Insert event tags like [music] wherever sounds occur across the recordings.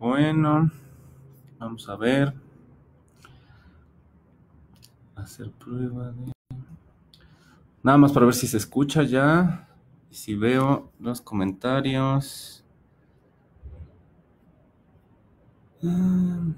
Bueno, vamos a ver. Hacer prueba de... Nada más para ver si se escucha ya. Si veo los comentarios. Um,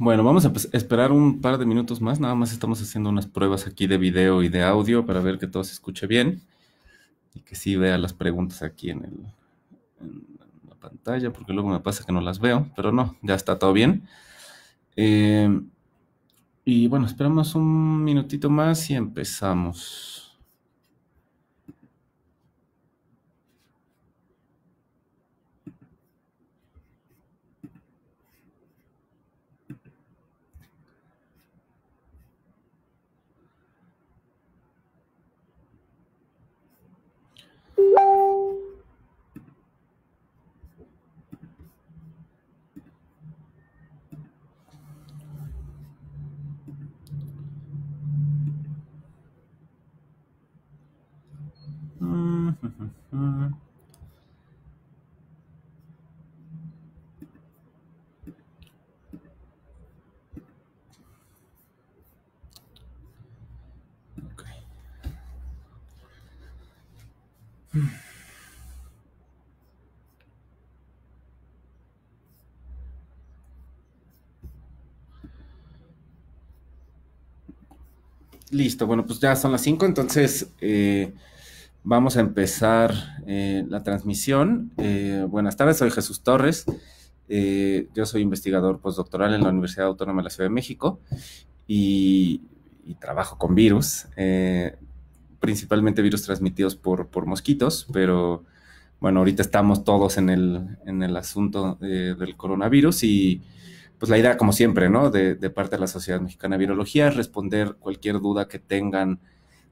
Bueno, vamos a esperar un par de minutos más. Nada más estamos haciendo unas pruebas aquí de video y de audio para ver que todo se escuche bien y que sí vea las preguntas aquí en, la pantalla, porque luego me pasa que no las veo, pero no, ya está todo bien. Eh, y bueno, esperamos un minutito más y empezamos. Listo, bueno, pues ya son las cinco, entonces eh, vamos a empezar eh, la transmisión. Eh, buenas tardes, soy Jesús Torres, yo soy investigador postdoctoral en la Universidad Autónoma de la Ciudad de México y, trabajo con virus, principalmente virus transmitidos por, por, mosquitos, pero bueno, ahorita estamos todos en el, en el asunto del coronavirus y pues la idea, como siempre, ¿no? De, parte de la Sociedad Mexicana de Virología, responder cualquier duda que tengan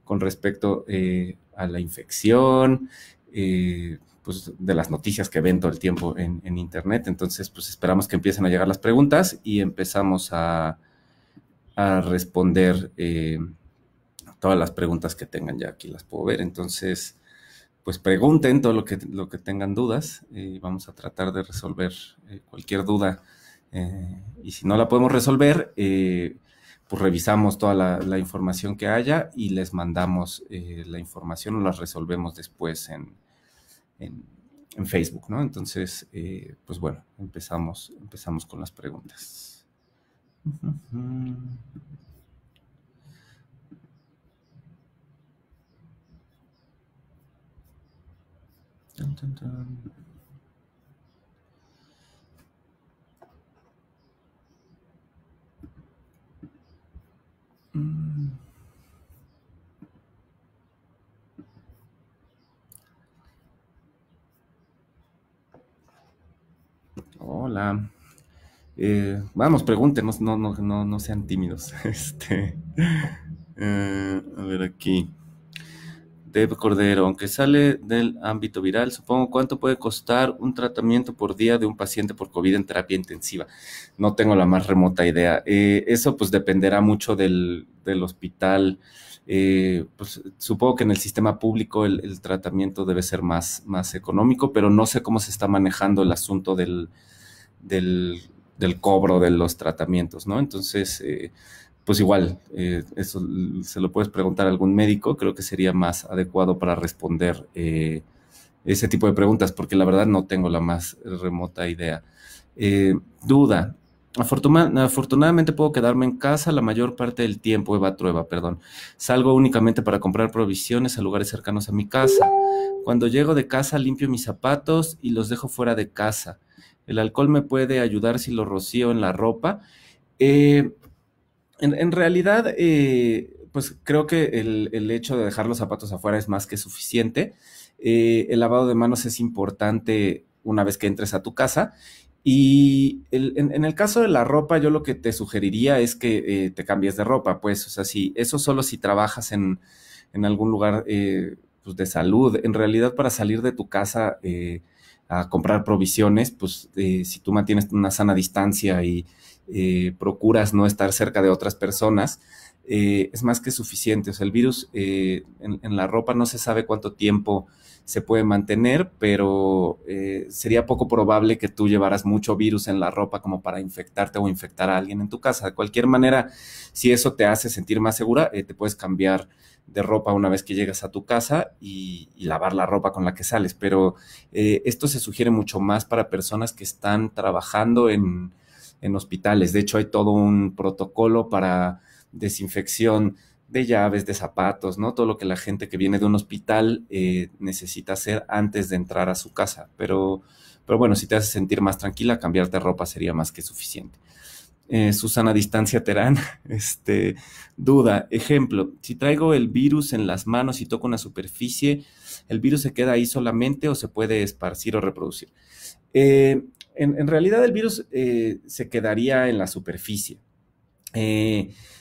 con respecto eh, a la infección, eh, pues de las noticias que ven todo el tiempo en, Internet. Entonces, pues esperamos que empiecen a llegar las preguntas y empezamos a, responder eh, todas las preguntas que tengan. Ya aquí las puedo ver. Entonces, pues pregunten todo lo que, lo que tengan dudas y vamos a tratar de resolver cualquier duda eh, y si no la podemos resolver, eh, pues revisamos toda la, información que haya y les mandamos eh, la información o la resolvemos después en, Facebook, ¿no? Entonces, pues bueno, empezamos, empezamos con las preguntas. vamos, eh, ah, pregúntenos, no, no, no, sean tímidos. [laughs] Este, eh, a ver aquí. Deb Cordero, aunque sale del ámbito viral, supongo cuánto puede costar un tratamiento por día de un paciente por COVID en terapia intensiva. No tengo la más remota idea. Eh, eso pues dependerá mucho del, hospital. Pues, supongo que en el sistema público el, tratamiento debe ser más, más económico, pero no sé cómo se está manejando el asunto del, del del cobro de los tratamientos, ¿no? Entonces, eh, pues igual, eh, eso se lo puedes preguntar a algún médico, creo que sería más adecuado para responder eh, ese tipo de preguntas, porque la verdad no tengo la más remota idea. duda. afortunadamente puedo quedarme en casa la mayor parte del tiempo, Eva Trueba, perdón. Salgo únicamente para comprar provisiones a lugares cercanos a mi casa. Cuando llego de casa limpio mis zapatos y los dejo fuera de casa. El alcohol me puede ayudar si lo rocío en la ropa. Eh, en, realidad, eh, pues creo que el, hecho de dejar los zapatos afuera es más que suficiente. Eh, el lavado de manos es importante una vez que entres a tu casa. Y en, el caso de la ropa, yo lo que te sugeriría es que te cambies de ropa, pues, o sea, sí, eso solo si trabajas en, algún lugar pues de salud. En realidad, para salir de tu casa, a comprar provisiones, pues eh, si tú mantienes una sana distancia y eh, procuras no estar cerca de otras personas, eh, es más que suficiente. O sea, el virus en, en, la ropa no se sabe cuánto tiempo se puede mantener, pero sería poco probable que tú llevaras mucho virus en la ropa como para infectarte o infectar a alguien en tu casa. De cualquier manera, si eso te hace sentir más segura, te puedes cambiar de ropa una vez que llegas a tu casa y, lavar la ropa con la que sales. Pero eh, esto se sugiere mucho más para personas que están trabajando en, hospitales. De hecho, hay todo un protocolo para desinfección de llaves, de zapatos, ¿no? Todo lo que la gente que viene de un hospital eh, necesita hacer antes de entrar a su casa. Pero, pero bueno, si te hace sentir más tranquila, cambiarte ropa sería más que suficiente. Eh, Susana Distancia Terán, [laughs] este, duda, ejemplo, si traigo el virus en las manos y toco una superficie, ¿el virus se queda ahí solamente o se puede esparcir o reproducir? Eh, en, realidad el virus eh, se quedaría en la superficie.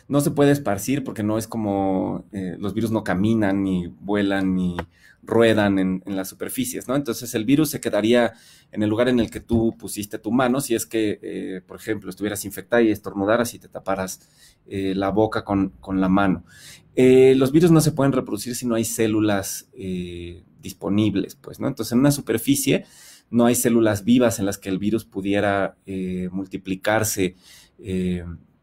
no se puede esparcir porque no es como los virus no caminan ni vuelan ni ruedan en, las superficies, ¿no? Entonces el virus se quedaría en el lugar en el que tú pusiste tu mano, si es que, eh, por ejemplo, estuvieras infectada y estornudaras y te taparas eh, la boca con, la mano. Eh, los virus no se pueden reproducir si no hay células disponibles, pues, ¿no? Entonces en una superficie no hay células vivas en las que el virus pudiera multiplicarse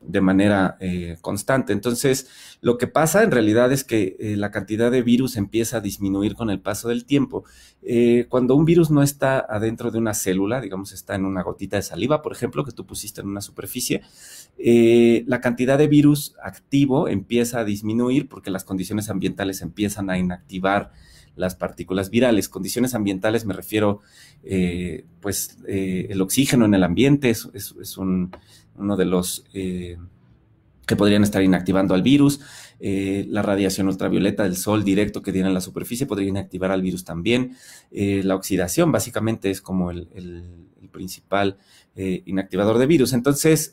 de manera eh, constante. Entonces, lo que pasa en realidad es que eh, la cantidad de virus empieza a disminuir con el paso del tiempo. Eh, cuando un virus no está adentro de una célula, digamos, está en una gotita de saliva, por ejemplo, que tú pusiste en una superficie, la cantidad de virus activo empieza a disminuir porque las condiciones ambientales empiezan a inactivar las partículas virales. Condiciones ambientales me refiero, pues el oxígeno en el ambiente es un uno de los eh, que podrían estar inactivando al virus. Eh, la radiación ultravioleta del sol directo que tiene en la superficie podría inactivar al virus también. Eh, la oxidación básicamente es como el, principal inactivador de virus. Entonces,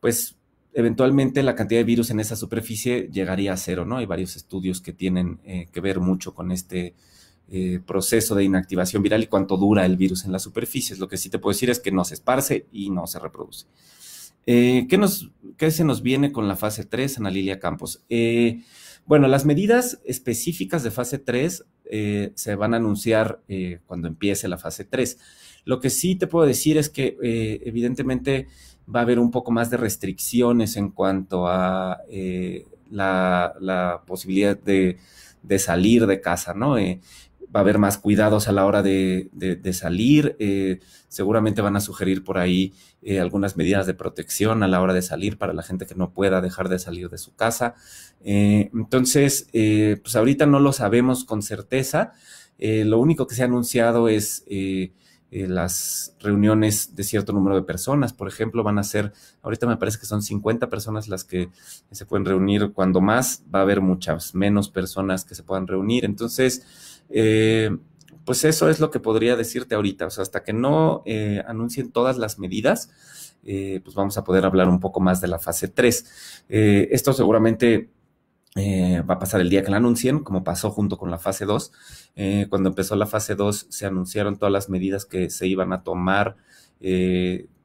pues eventualmente la cantidad de virus en esa superficie llegaría a cero, ¿no? Hay varios estudios que tienen que ver mucho con este eh, proceso de inactivación viral y cuánto dura el virus en las superficies. Lo que sí te puedo decir es que no se esparce y no se reproduce. Eh, ¿qué, nos, ¿qué, se nos viene con la fase 3, Ana Lilia Campos? Eh, bueno, las medidas específicas de fase 3 se van a anunciar cuando empiece la fase 3. Lo que sí te puedo decir es que evidentemente va a haber un poco más de restricciones en cuanto a la, posibilidad de, salir de casa, ¿no? va a haber más cuidados a la hora de, salir. Eh, seguramente van a sugerir por ahí eh, algunas medidas de protección a la hora de salir para la gente que no pueda dejar de salir de su casa. Eh, entonces, pues ahorita no lo sabemos con certeza. lo único que se ha anunciado es... las reuniones de cierto número de personas. Por ejemplo, van a ser, ahorita me parece que son 50 personas las que se pueden reunir, cuando más va a haber muchas menos personas que se puedan reunir. Entonces, eh, pues eso es lo que podría decirte ahorita. O sea, hasta que no eh, anuncien todas las medidas, eh, pues vamos a poder hablar un poco más de la fase 3. esto seguramente va a pasar el día que la anuncien, como pasó junto con la fase 2. cuando empezó la fase 2 se anunciaron todas las medidas que se iban a tomar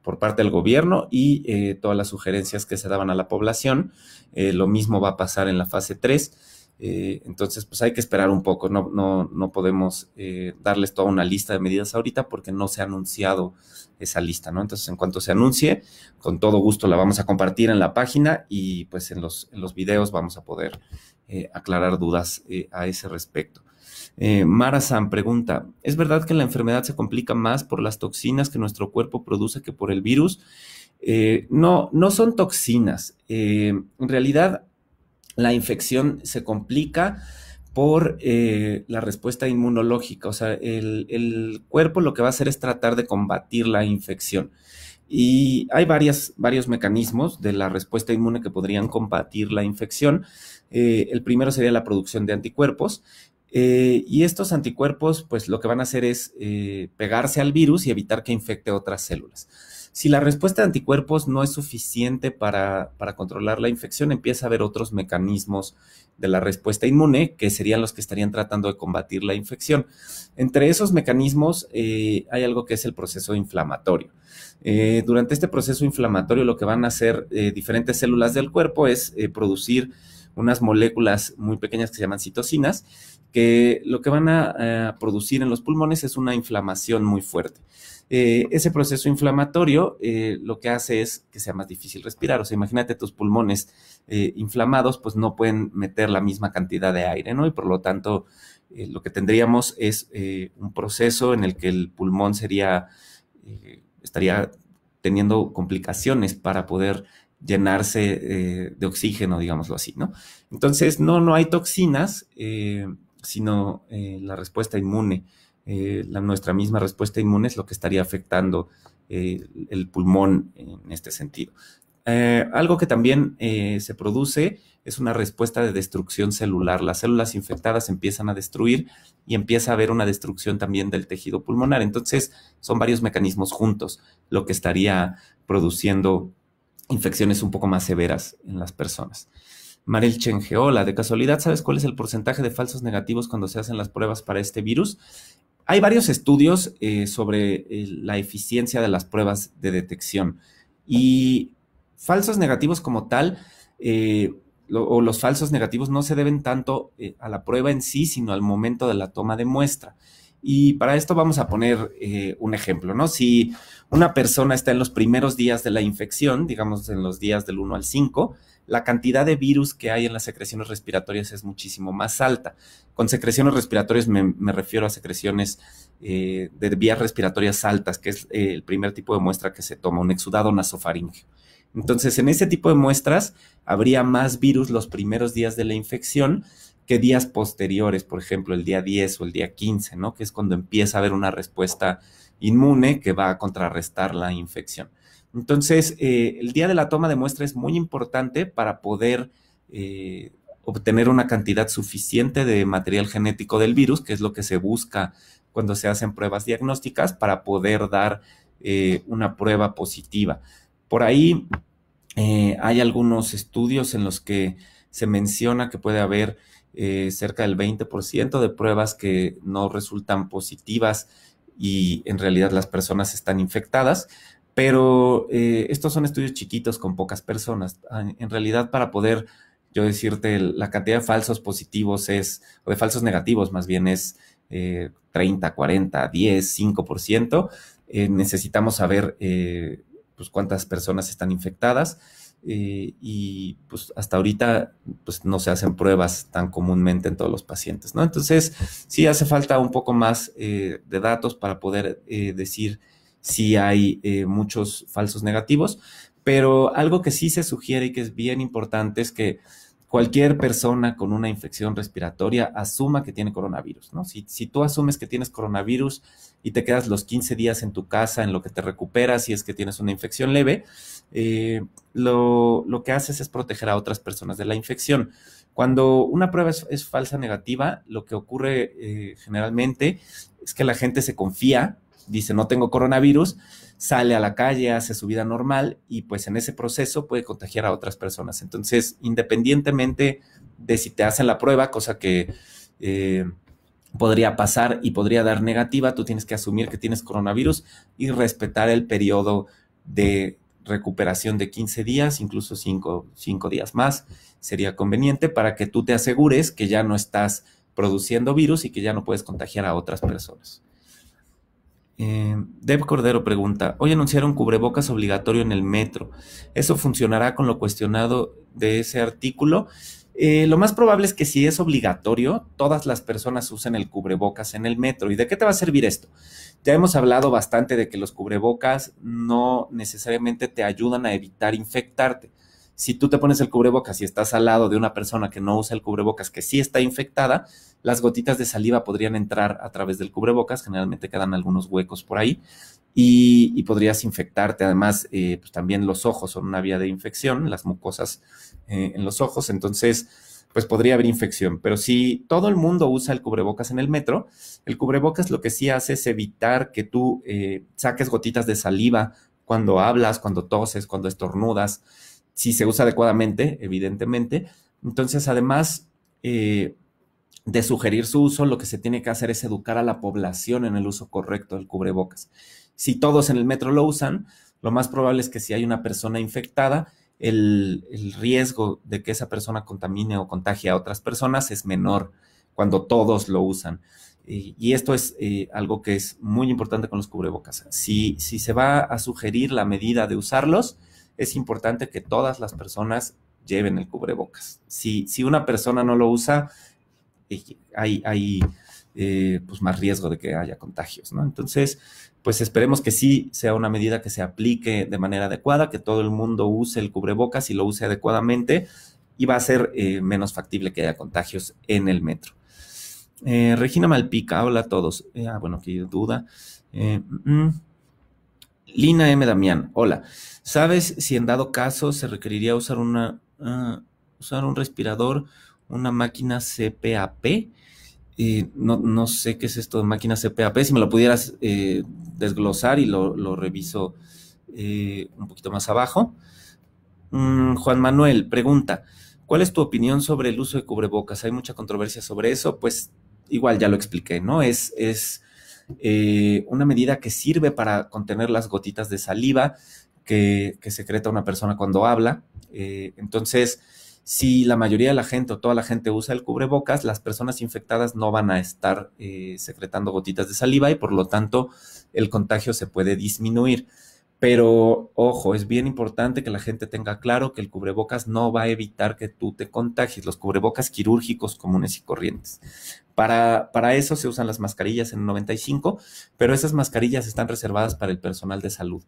por parte del gobierno y todas las sugerencias que se daban a la población. lo mismo va a pasar en la fase 3. Eh, entonces, pues hay que esperar un poco, no, podemos eh, darles toda una lista de medidas ahorita porque no se ha anunciado esa lista, ¿no? Entonces, en cuanto se anuncie, con todo gusto la vamos a compartir en la página y pues en los, videos vamos a poder eh, aclarar dudas a ese respecto. Mara San pregunta, ¿es verdad que la enfermedad se complica más por las toxinas que nuestro cuerpo produce que por el virus? no, no son toxinas. en realidad la infección se complica por eh, la respuesta inmunológica. O sea, el, cuerpo lo que va a hacer es tratar de combatir la infección. Y hay varias, varios mecanismos de la respuesta inmune que podrían combatir la infección. Eh, el primero sería la producción de anticuerpos. Eh, y estos anticuerpos, pues lo que van a hacer es pegarse al virus y evitar que infecte otras células. Si la respuesta de anticuerpos no es suficiente para, controlar la infección, empieza a haber otros mecanismos de la respuesta inmune, que serían los que estarían tratando de combatir la infección. Entre esos mecanismos eh, hay algo que es el proceso inflamatorio. Eh, durante este proceso inflamatorio lo que van a hacer eh, diferentes células del cuerpo es producir unas moléculas muy pequeñas que se llaman citocinas, que lo que van a producir en los pulmones es una inflamación muy fuerte. Eh, ese proceso inflamatorio eh, lo que hace es que sea más difícil respirar. O sea, imagínate tus pulmones eh, inflamados, pues no pueden meter la misma cantidad de aire, ¿no? Y por lo tanto, lo que tendríamos es un proceso en el que el pulmón sería, estaría teniendo complicaciones para poder llenarse de oxígeno, digámoslo así, ¿no? Entonces, no, no hay toxinas, sino la respuesta inmune eh, nuestra misma respuesta inmune es lo que estaría afectando eh, el pulmón en este sentido. Eh, algo que también se produce es una respuesta de destrucción celular. Las células infectadas empiezan a destruir y empieza a haber una destrucción también del tejido pulmonar. Entonces, son varios mecanismos juntos lo que estaría produciendo infecciones un poco más severas en las personas. Marel Chengeola, de casualidad, ¿sabes cuál es el porcentaje de falsos negativos cuando se hacen las pruebas para este virus? Hay varios estudios eh, sobre eh, la eficiencia de las pruebas de detección y falsos negativos como tal eh, o los falsos negativos no se deben tanto a la prueba en sí, sino al momento de la toma de muestra. Y para esto vamos a poner un ejemplo, ¿no? Si una persona está en los primeros días de la infección, digamos en los días del 1 al 5, la cantidad de virus que hay en las secreciones respiratorias es muchísimo más alta. Con secreciones respiratorias me, refiero a secreciones eh, de vías respiratorias altas, que es eh, el primer tipo de muestra que se toma, un exudado nasofaríngeo. Entonces, en ese tipo de muestras habría más virus los primeros días de la infección que días posteriores, por ejemplo, el día 10 o el día 15, ¿no? Que es cuando empieza a haber una respuesta inmune que va a contrarrestar la infección. Entonces, eh, el día de la toma de muestra es muy importante para poder eh, obtener una cantidad suficiente de material genético del virus, que es lo que se busca cuando se hacen pruebas diagnósticas para poder dar eh, una prueba positiva. Por ahí hay algunos estudios en los que se menciona que puede haber cerca del 20% de pruebas que no resultan positivas y en realidad las personas están infectadas. Pero eh, estos son estudios chiquitos con pocas personas. Ah, en realidad, para poder yo decirte, la cantidad de falsos positivos es, o de falsos negativos más bien es 30, 40, 10, 5%. Eh, necesitamos saber eh, pues cuántas personas están infectadas eh, y pues hasta ahorita pues no se hacen pruebas tan comúnmente en todos los pacientes, ¿no? Entonces sí hace falta un poco más de datos para poder decir sí hay eh, muchos falsos negativos, pero algo que sí se sugiere y que es bien importante es que cualquier persona con una infección respiratoria asuma que tiene coronavirus, Si, tú asumes que tienes coronavirus y te quedas los 15 días en tu casa en lo que te recuperas y es que tienes una infección leve, eh, lo, que haces es proteger a otras personas de la infección. Cuando una prueba es, falsa negativa, lo que ocurre eh, generalmente es que la gente se confía dice no tengo coronavirus, sale a la calle, hace su vida normal y pues en ese proceso puede contagiar a otras personas. Entonces, independientemente de si te hacen la prueba, cosa que eh, podría pasar y podría dar negativa, tú tienes que asumir que tienes coronavirus y respetar el periodo de recuperación de 15 días, incluso 5 días más, sería conveniente para que tú te asegures que ya no estás produciendo virus y que ya no puedes contagiar a otras personas. Eh, Deb Cordero pregunta, hoy anunciaron cubrebocas obligatorio en el metro. ¿Eso funcionará con lo cuestionado de ese artículo? Eh, lo más probable es que si es obligatorio, todas las personas usen el cubrebocas en el metro. ¿Y de qué te va a servir esto? Ya hemos hablado bastante de que los cubrebocas no necesariamente te ayudan a evitar infectarte si tú te pones el cubrebocas y estás al lado de una persona que no usa el cubrebocas, que sí está infectada, las gotitas de saliva podrían entrar a través del cubrebocas, generalmente quedan algunos huecos por ahí, y, podrías infectarte. Además, eh, pues también los ojos son una vía de infección, las mucosas eh, en los ojos, entonces, pues podría haber infección. Pero si todo el mundo usa el cubrebocas en el metro, el cubrebocas lo que sí hace es evitar que tú eh, saques gotitas de saliva cuando hablas, cuando toses, cuando estornudas si se usa adecuadamente, evidentemente. Entonces, además eh, de sugerir su uso, lo que se tiene que hacer es educar a la población en el uso correcto del cubrebocas. Si todos en el metro lo usan, lo más probable es que si hay una persona infectada, el, riesgo de que esa persona contamine o contagie a otras personas es menor cuando todos lo usan. y esto es eh, algo que es muy importante con los cubrebocas. Si, si se va a sugerir la medida de usarlos, es importante que todas las personas lleven el cubrebocas. Si, si una persona no lo usa, eh, hay, hay eh, pues más riesgo de que haya contagios, ¿no? Entonces, pues esperemos que sí sea una medida que se aplique de manera adecuada, que todo el mundo use el cubrebocas y lo use adecuadamente y va a ser eh, menos factible que haya contagios en el metro. Regina Malpica, hola a todos. ah, bueno, qué duda. Mm, mm. Lina M. Damián, hola. ¿Sabes si en dado caso se requeriría usar una ah, usar un respirador, una máquina CPAP? no, no, sé qué es esto de máquina CPAP. Si me lo pudieras eh, desglosar y lo, reviso eh, un poquito más abajo. Mm, Juan Manuel pregunta: ¿Cuál es tu opinión sobre el uso de cubrebocas? Hay mucha controversia sobre eso. Pues igual ya lo expliqué, ¿no? Es, es eh, una medida que sirve para contener las gotitas de saliva que, secreta una persona cuando habla. Eh, entonces, si la mayoría de la gente o toda la gente usa el cubrebocas, las personas infectadas no van a estar eh, secretando gotitas de saliva y por lo tanto el contagio se puede disminuir. Pero ojo, es bien importante que la gente tenga claro que el cubrebocas no va a evitar que tú te contagies, los cubrebocas quirúrgicos comunes y corrientes. Para, eso se usan las mascarillas en 95, pero esas mascarillas están reservadas para el personal de salud.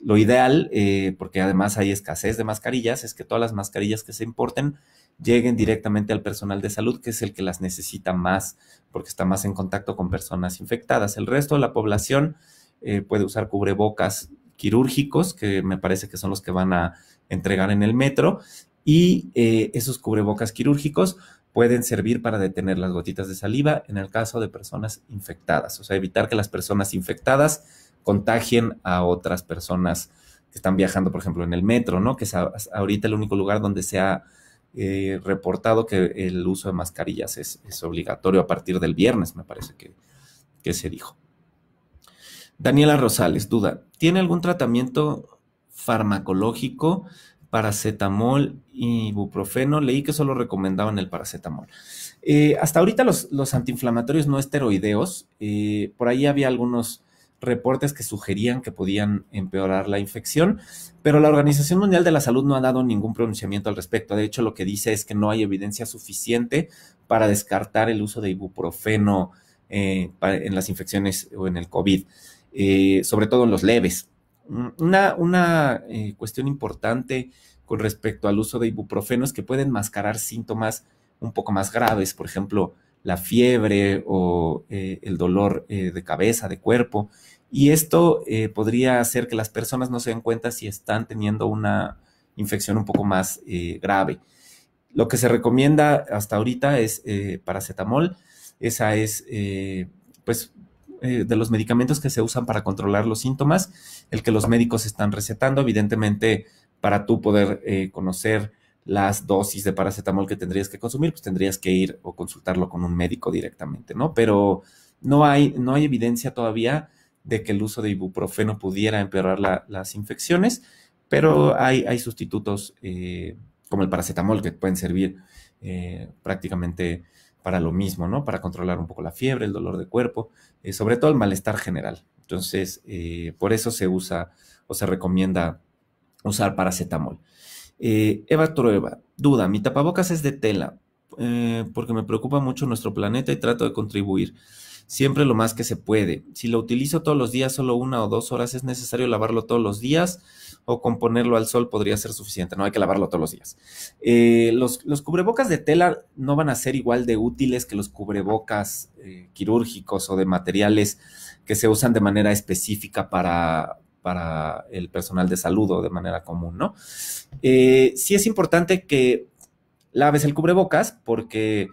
Lo ideal, eh, porque además hay escasez de mascarillas, es que todas las mascarillas que se importen lleguen directamente al personal de salud, que es el que las necesita más, porque está más en contacto con personas infectadas. El resto de la población eh, puede usar cubrebocas quirúrgicos, que me parece que son los que van a entregar en el metro, y eh, esos cubrebocas quirúrgicos pueden servir para detener las gotitas de saliva en el caso de personas infectadas, o sea, evitar que las personas infectadas contagien a otras personas que están viajando, por ejemplo, en el metro, ¿no? Que es ahorita el único lugar donde se ha eh, reportado que el uso de mascarillas es, obligatorio a partir del viernes, me parece que, que se dijo. Daniela Rosales, duda, ¿Tiene algún tratamiento farmacológico? Paracetamol y ibuprofeno. Leí que solo recomendaban el paracetamol. Eh, hasta ahorita los, antiinflamatorios no esteroideos, eh, por ahí había algunos reportes que sugerían que podían empeorar la infección, pero la Organización Mundial de la Salud no ha dado ningún pronunciamiento al respecto. De hecho, lo que dice es que no hay evidencia suficiente para descartar el uso de ibuprofeno eh, en las infecciones o en el COVID. Eh, sobre todo en los leves. Mm, una, una eh, cuestión importante con respecto al uso de ibuprofeno es que pueden mascarar síntomas un poco más graves, por ejemplo, la fiebre o eh, el dolor de cabeza, de cuerpo, y esto podría hacer que las personas no se den cuenta si están teniendo una infección un poco más grave. Lo que se recomienda hasta ahorita es paracetamol, esa es pues eh, de los medicamentos que se usan para controlar los síntomas, el que los médicos están recetando, evidentemente, para tú poder eh, conocer las dosis de paracetamol que tendrías que consumir, pues tendrías que ir o consultarlo con un médico directamente, ¿no? Pero no hay, no hay evidencia todavía de que el uso de ibuprofeno pudiera empeorar las infecciones, pero hay, hay sustitutos eh, como el paracetamol que pueden servir prácticamente para lo mismo, ¿no? Para controlar un poco la fiebre, el dolor de cuerpo, eh, sobre todo el malestar general. Entonces, eh, por eso se usa o se recomienda usar paracetamol. Eh, Eva Trueba, duda, mi tapabocas es de tela, porque me preocupa mucho nuestro planeta y trato de contribuir siempre lo más que se puede. Si lo utilizo todos los días, solo una o dos horas, es necesario lavarlo todos los días o con ponerlo al sol podría ser suficiente, no hay que lavarlo todos los días. Eh, los, cubrebocas de tela no van a ser igual de útiles que los cubrebocas eh, quirúrgicos o de materiales que se usan de manera específica para, el personal de salud o de manera común, ¿no? Eh, sí es importante que laves el cubrebocas porque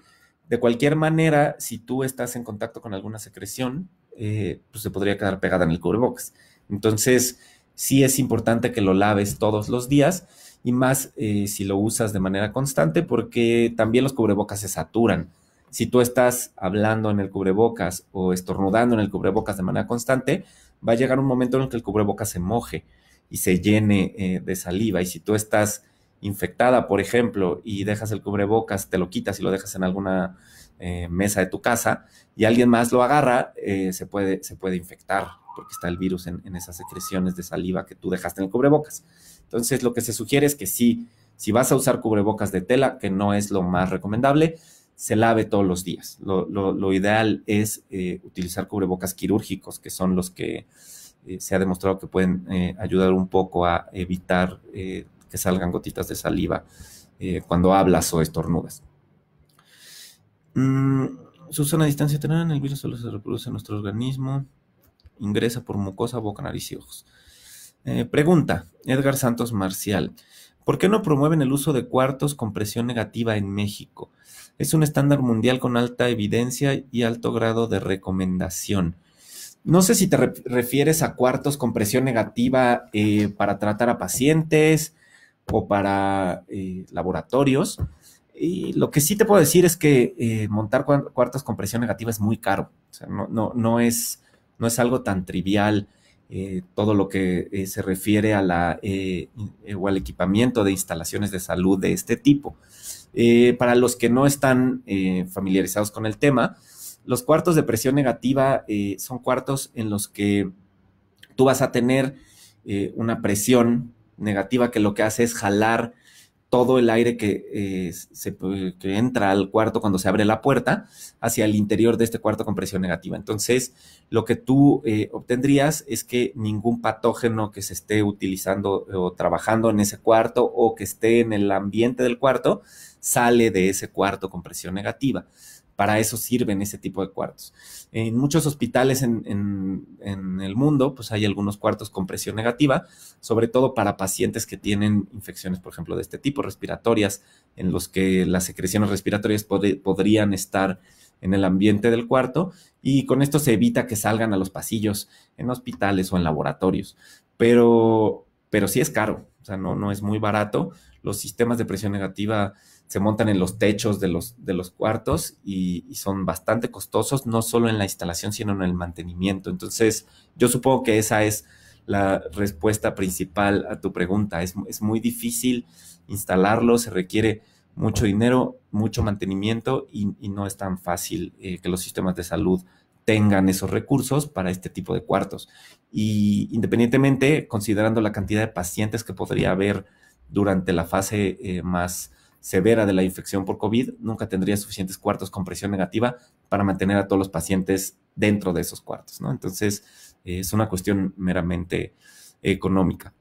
de cualquier manera, si tú estás en contacto con alguna secreción, pues se podría quedar pegada en el cubrebocas. Entonces, sí es importante que lo laves todos los días y más eh, si lo usas de manera constante porque también los cubrebocas se saturan. Si tú estás hablando en el cubrebocas o estornudando en el cubrebocas de manera constante, va a llegar un momento en el que el cubrebocas se moje y se llene eh, de saliva. Y si tú estás infectada, por ejemplo, y dejas el cubrebocas, te lo quitas y lo dejas en alguna eh, mesa de tu casa y alguien más lo agarra, eh, se, puede, se puede infectar porque está el virus en, esas secreciones de saliva que tú dejaste en el cubrebocas. Entonces, lo que se sugiere es que si vas a usar cubrebocas de tela, que no es lo más recomendable, se lave todos los días. Lo, ideal es eh, utilizar cubrebocas quirúrgicos, que son los que se ha demostrado que pueden ayudar un poco a evitar que salgan gotitas de saliva cuando hablas o estornudas. Mm, su una distancia en el virus solo se reproduce en nuestro organismo, ingresa por mucosa, boca, nariz y ojos. Eh, pregunta, Edgar Santos Marcial, ¿por qué no promueven el uso de cuartos con presión negativa en México? Es un estándar mundial con alta evidencia y alto grado de recomendación. No sé si te refieres a cuartos con presión negativa eh, para tratar a pacientes o para eh, laboratorios. Y lo que sí te puedo decir es que eh, montar cuartos con presión negativa es muy caro. no, no, es, no es algo tan trivial eh, todo lo que eh, se refiere a la, o al equipamiento de instalaciones de salud de este tipo. para los que no están familiarizados con el tema, los cuartos de presión negativa son cuartos en los que tú vas a tener una presión negativa que lo que hace es jalar todo el aire eh, que, entra al cuarto cuando se abre la puerta hacia el interior de este cuarto con presión negativa. Entonces, lo que tú eh, obtendrías es que ningún patógeno que se esté utilizando eh, o trabajando en ese cuarto o que esté en el ambiente del cuarto sale de ese cuarto con presión negativa para eso sirven ese tipo de cuartos. En muchos hospitales en, el mundo, pues hay algunos cuartos con presión negativa, sobre todo para pacientes que tienen infecciones, por ejemplo, de este tipo, respiratorias, en los que las secreciones respiratorias podrían estar en el ambiente del cuarto y con esto se evita que salgan a los pasillos en hospitales o en laboratorios. Pero, pero sí es caro, sea, no, no es muy barato. Los sistemas de presión negativa se montan en los techos de los, de los cuartos y, son bastante costosos, no solo en la instalación, sino en el mantenimiento. Entonces, yo supongo que esa es la respuesta principal a tu pregunta. Es, muy difícil instalarlo, se requiere mucho dinero, mucho mantenimiento y, no es tan fácil eh, que los sistemas de salud tengan esos recursos para este tipo de cuartos. Y independientemente, considerando la cantidad de pacientes que podría haber durante la fase eh, más severa de la infección por COVID, nunca tendría suficientes cuartos con presión negativa para mantener a todos los pacientes dentro de esos cuartos, ¿no? Entonces, es una cuestión meramente económica.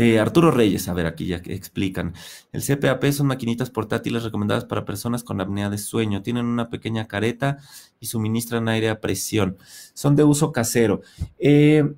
Eh, Arturo Reyes, a ver, aquí ya explican. El CPAP son maquinitas portátiles recomendadas para personas con apnea de sueño. Tienen una pequeña careta y suministran aire a presión. Son de uso casero. Eh,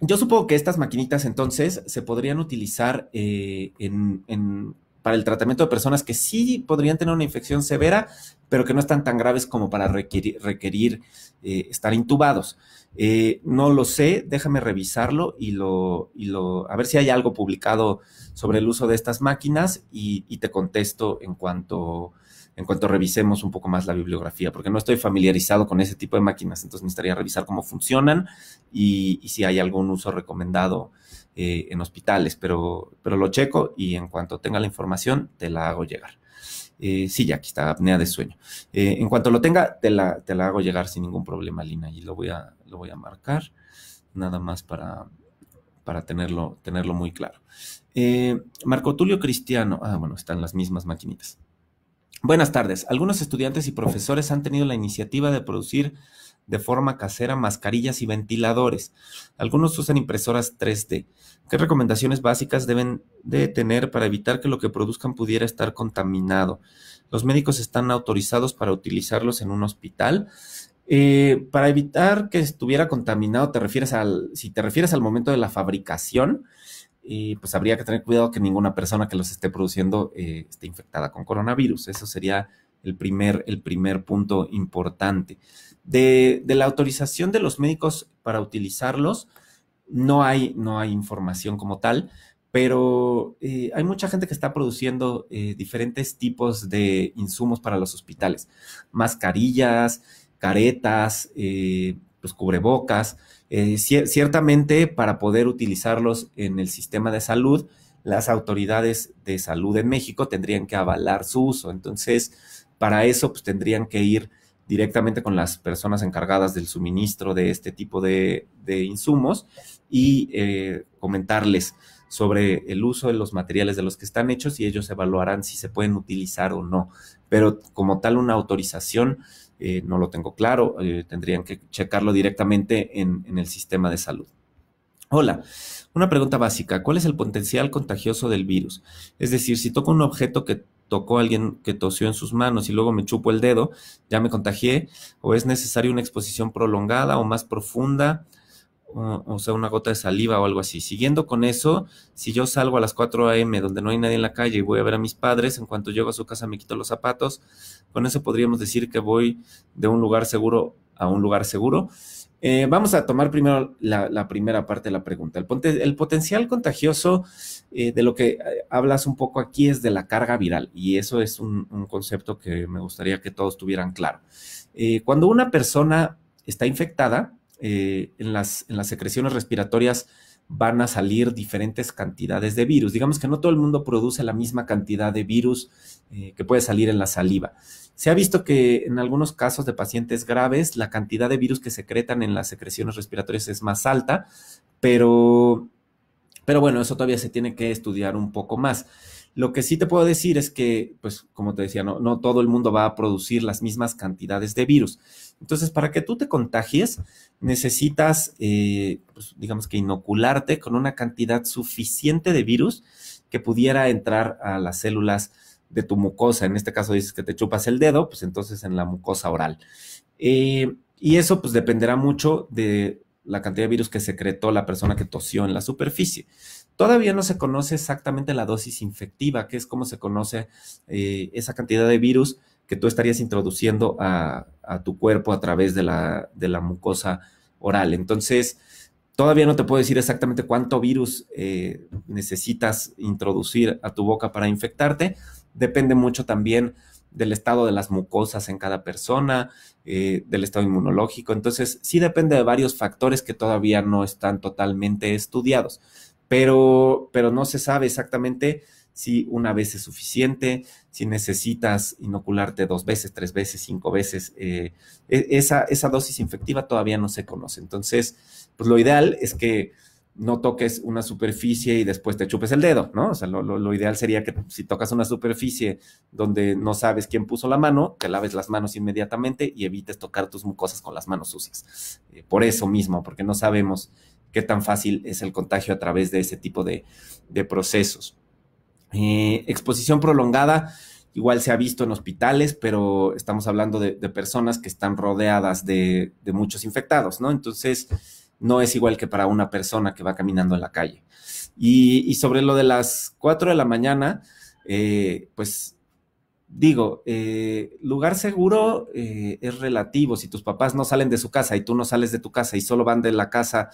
yo supongo que estas maquinitas entonces se podrían utilizar eh, en para el tratamiento de personas que sí podrían tener una infección severa, pero que no están tan graves como para requerir, eh, estar intubados. Eh, no lo sé, déjame revisarlo y lo, y lo, a ver si hay algo publicado sobre el uso de estas máquinas y, te contesto en cuanto, en cuanto revisemos un poco más la bibliografía, porque no estoy familiarizado con ese tipo de máquinas, entonces necesitaría revisar cómo funcionan y, y si hay algún uso recomendado eh, en hospitales, pero, pero lo checo y en cuanto tenga la información te la hago llegar. Eh, sí, ya aquí está, apnea de sueño. Eh, en cuanto lo tenga, te la, hago llegar sin ningún problema, Lina, y lo voy a, lo voy a marcar, nada más para, para tenerlo, tenerlo muy claro. Marco Tulio Cristiano, ah, bueno, están las mismas maquinitas. Buenas tardes. Algunos estudiantes y profesores han tenido la iniciativa de producir de forma casera mascarillas y ventiladores. Algunos usan impresoras 3D. ¿Qué recomendaciones básicas deben de tener para evitar que lo que produzcan pudiera estar contaminado? Los médicos están autorizados para utilizarlos en un hospital. Eh, para evitar que estuviera contaminado, te refieres al, si te refieres al momento de la fabricación, eh, pues habría que tener cuidado que ninguna persona que los esté produciendo eh, esté infectada con coronavirus. Eso sería el primer, el primer punto importante de, la autorización de los médicos para utilizarlos, no hay, no hay información como tal, pero eh, hay mucha gente que está produciendo eh, diferentes tipos de insumos para los hospitales, mascarillas, caretas, eh, pues, cubrebocas. ciertamente para poder utilizarlos en el sistema de salud, las autoridades de salud en México tendrían que avalar su uso. Entonces, para eso, pues tendrían que ir directamente con las personas encargadas del suministro de este tipo de, insumos y eh, comentarles sobre el uso de los materiales de los que están hechos y ellos evaluarán si se pueden utilizar o no. Pero como tal una autorización, eh, no lo tengo claro, eh, tendrían que checarlo directamente en, en el sistema de salud. Hola, una pregunta básica. ¿Cuál es el potencial contagioso del virus? Es decir, si toco un objeto que tocó alguien que tosió en sus manos y luego me chupo el dedo, ya me contagié, o es necesaria una exposición prolongada o más profunda, o, sea, una gota de saliva o algo así. Siguiendo con eso, si yo salgo a las 4 a.m. donde no hay nadie en la calle y voy a ver a mis padres, en cuanto llego a su casa me quito los zapatos, con eso podríamos decir que voy de un lugar seguro a un lugar seguro. Eh, vamos a tomar primero la, primera parte de la pregunta. El, potencial contagioso eh, de lo que eh, hablas un poco aquí es de la carga viral y eso es un, concepto que me gustaría que todos tuvieran claro. cuando una persona está infectada, en las secreciones respiratorias van a salir diferentes cantidades de virus. Digamos que no todo el mundo produce la misma cantidad de virus eh, que puede salir en la saliva. Se ha visto que en algunos casos de pacientes graves la cantidad de virus que secretan en las secreciones respiratorias es más alta, pero, pero bueno, eso todavía se tiene que estudiar un poco más. Lo que sí te puedo decir es que, pues como te decía, no todo el mundo va a producir las mismas cantidades de virus. Entonces, para que tú te contagies, necesitas, eh, pues, digamos que inocularte con una cantidad suficiente de virus que pudiera entrar a las células de tu mucosa. En este caso dices que te chupas el dedo, pues entonces en la mucosa oral. Eh, y eso pues dependerá mucho de la cantidad de virus que secretó la persona que tosió en la superficie. Todavía no se conoce exactamente la dosis infectiva, que es como se conoce eh, esa cantidad de virus que tú estarías introduciendo a, tu cuerpo a través de la, mucosa oral. Entonces, todavía no te puedo decir exactamente cuánto virus eh, necesitas introducir a tu boca para infectarte. Depende mucho también del estado de las mucosas en cada persona, eh, del estado inmunológico. Entonces, sí depende de varios factores que todavía no están totalmente estudiados, pero, pero no se sabe exactamente si una vez es suficiente, si necesitas inocularte dos veces, tres veces, cinco veces. Eh, e, esa, dosis infectiva todavía no se conoce. Entonces, pues lo ideal es que no toques una superficie y después te chupes el dedo, ¿no? O sea, lo, ideal sería que si tocas una superficie donde no sabes quién puso la mano, te laves las manos inmediatamente y evites tocar tus mucosas con las manos sucias. Eh, por eso mismo, porque no sabemos qué tan fácil es el contagio a través de ese tipo de procesos. Eh, exposición prolongada igual se ha visto en hospitales, pero estamos hablando de, personas que están rodeadas de, muchos infectados, ¿no? Entonces, no es igual que para una persona que va caminando en la calle. Y, sobre lo de las 4 de la mañana, eh, pues digo, eh, lugar seguro es relativo. Si tus papás no salen de su casa y tú no sales de tu casa y solo van de la casa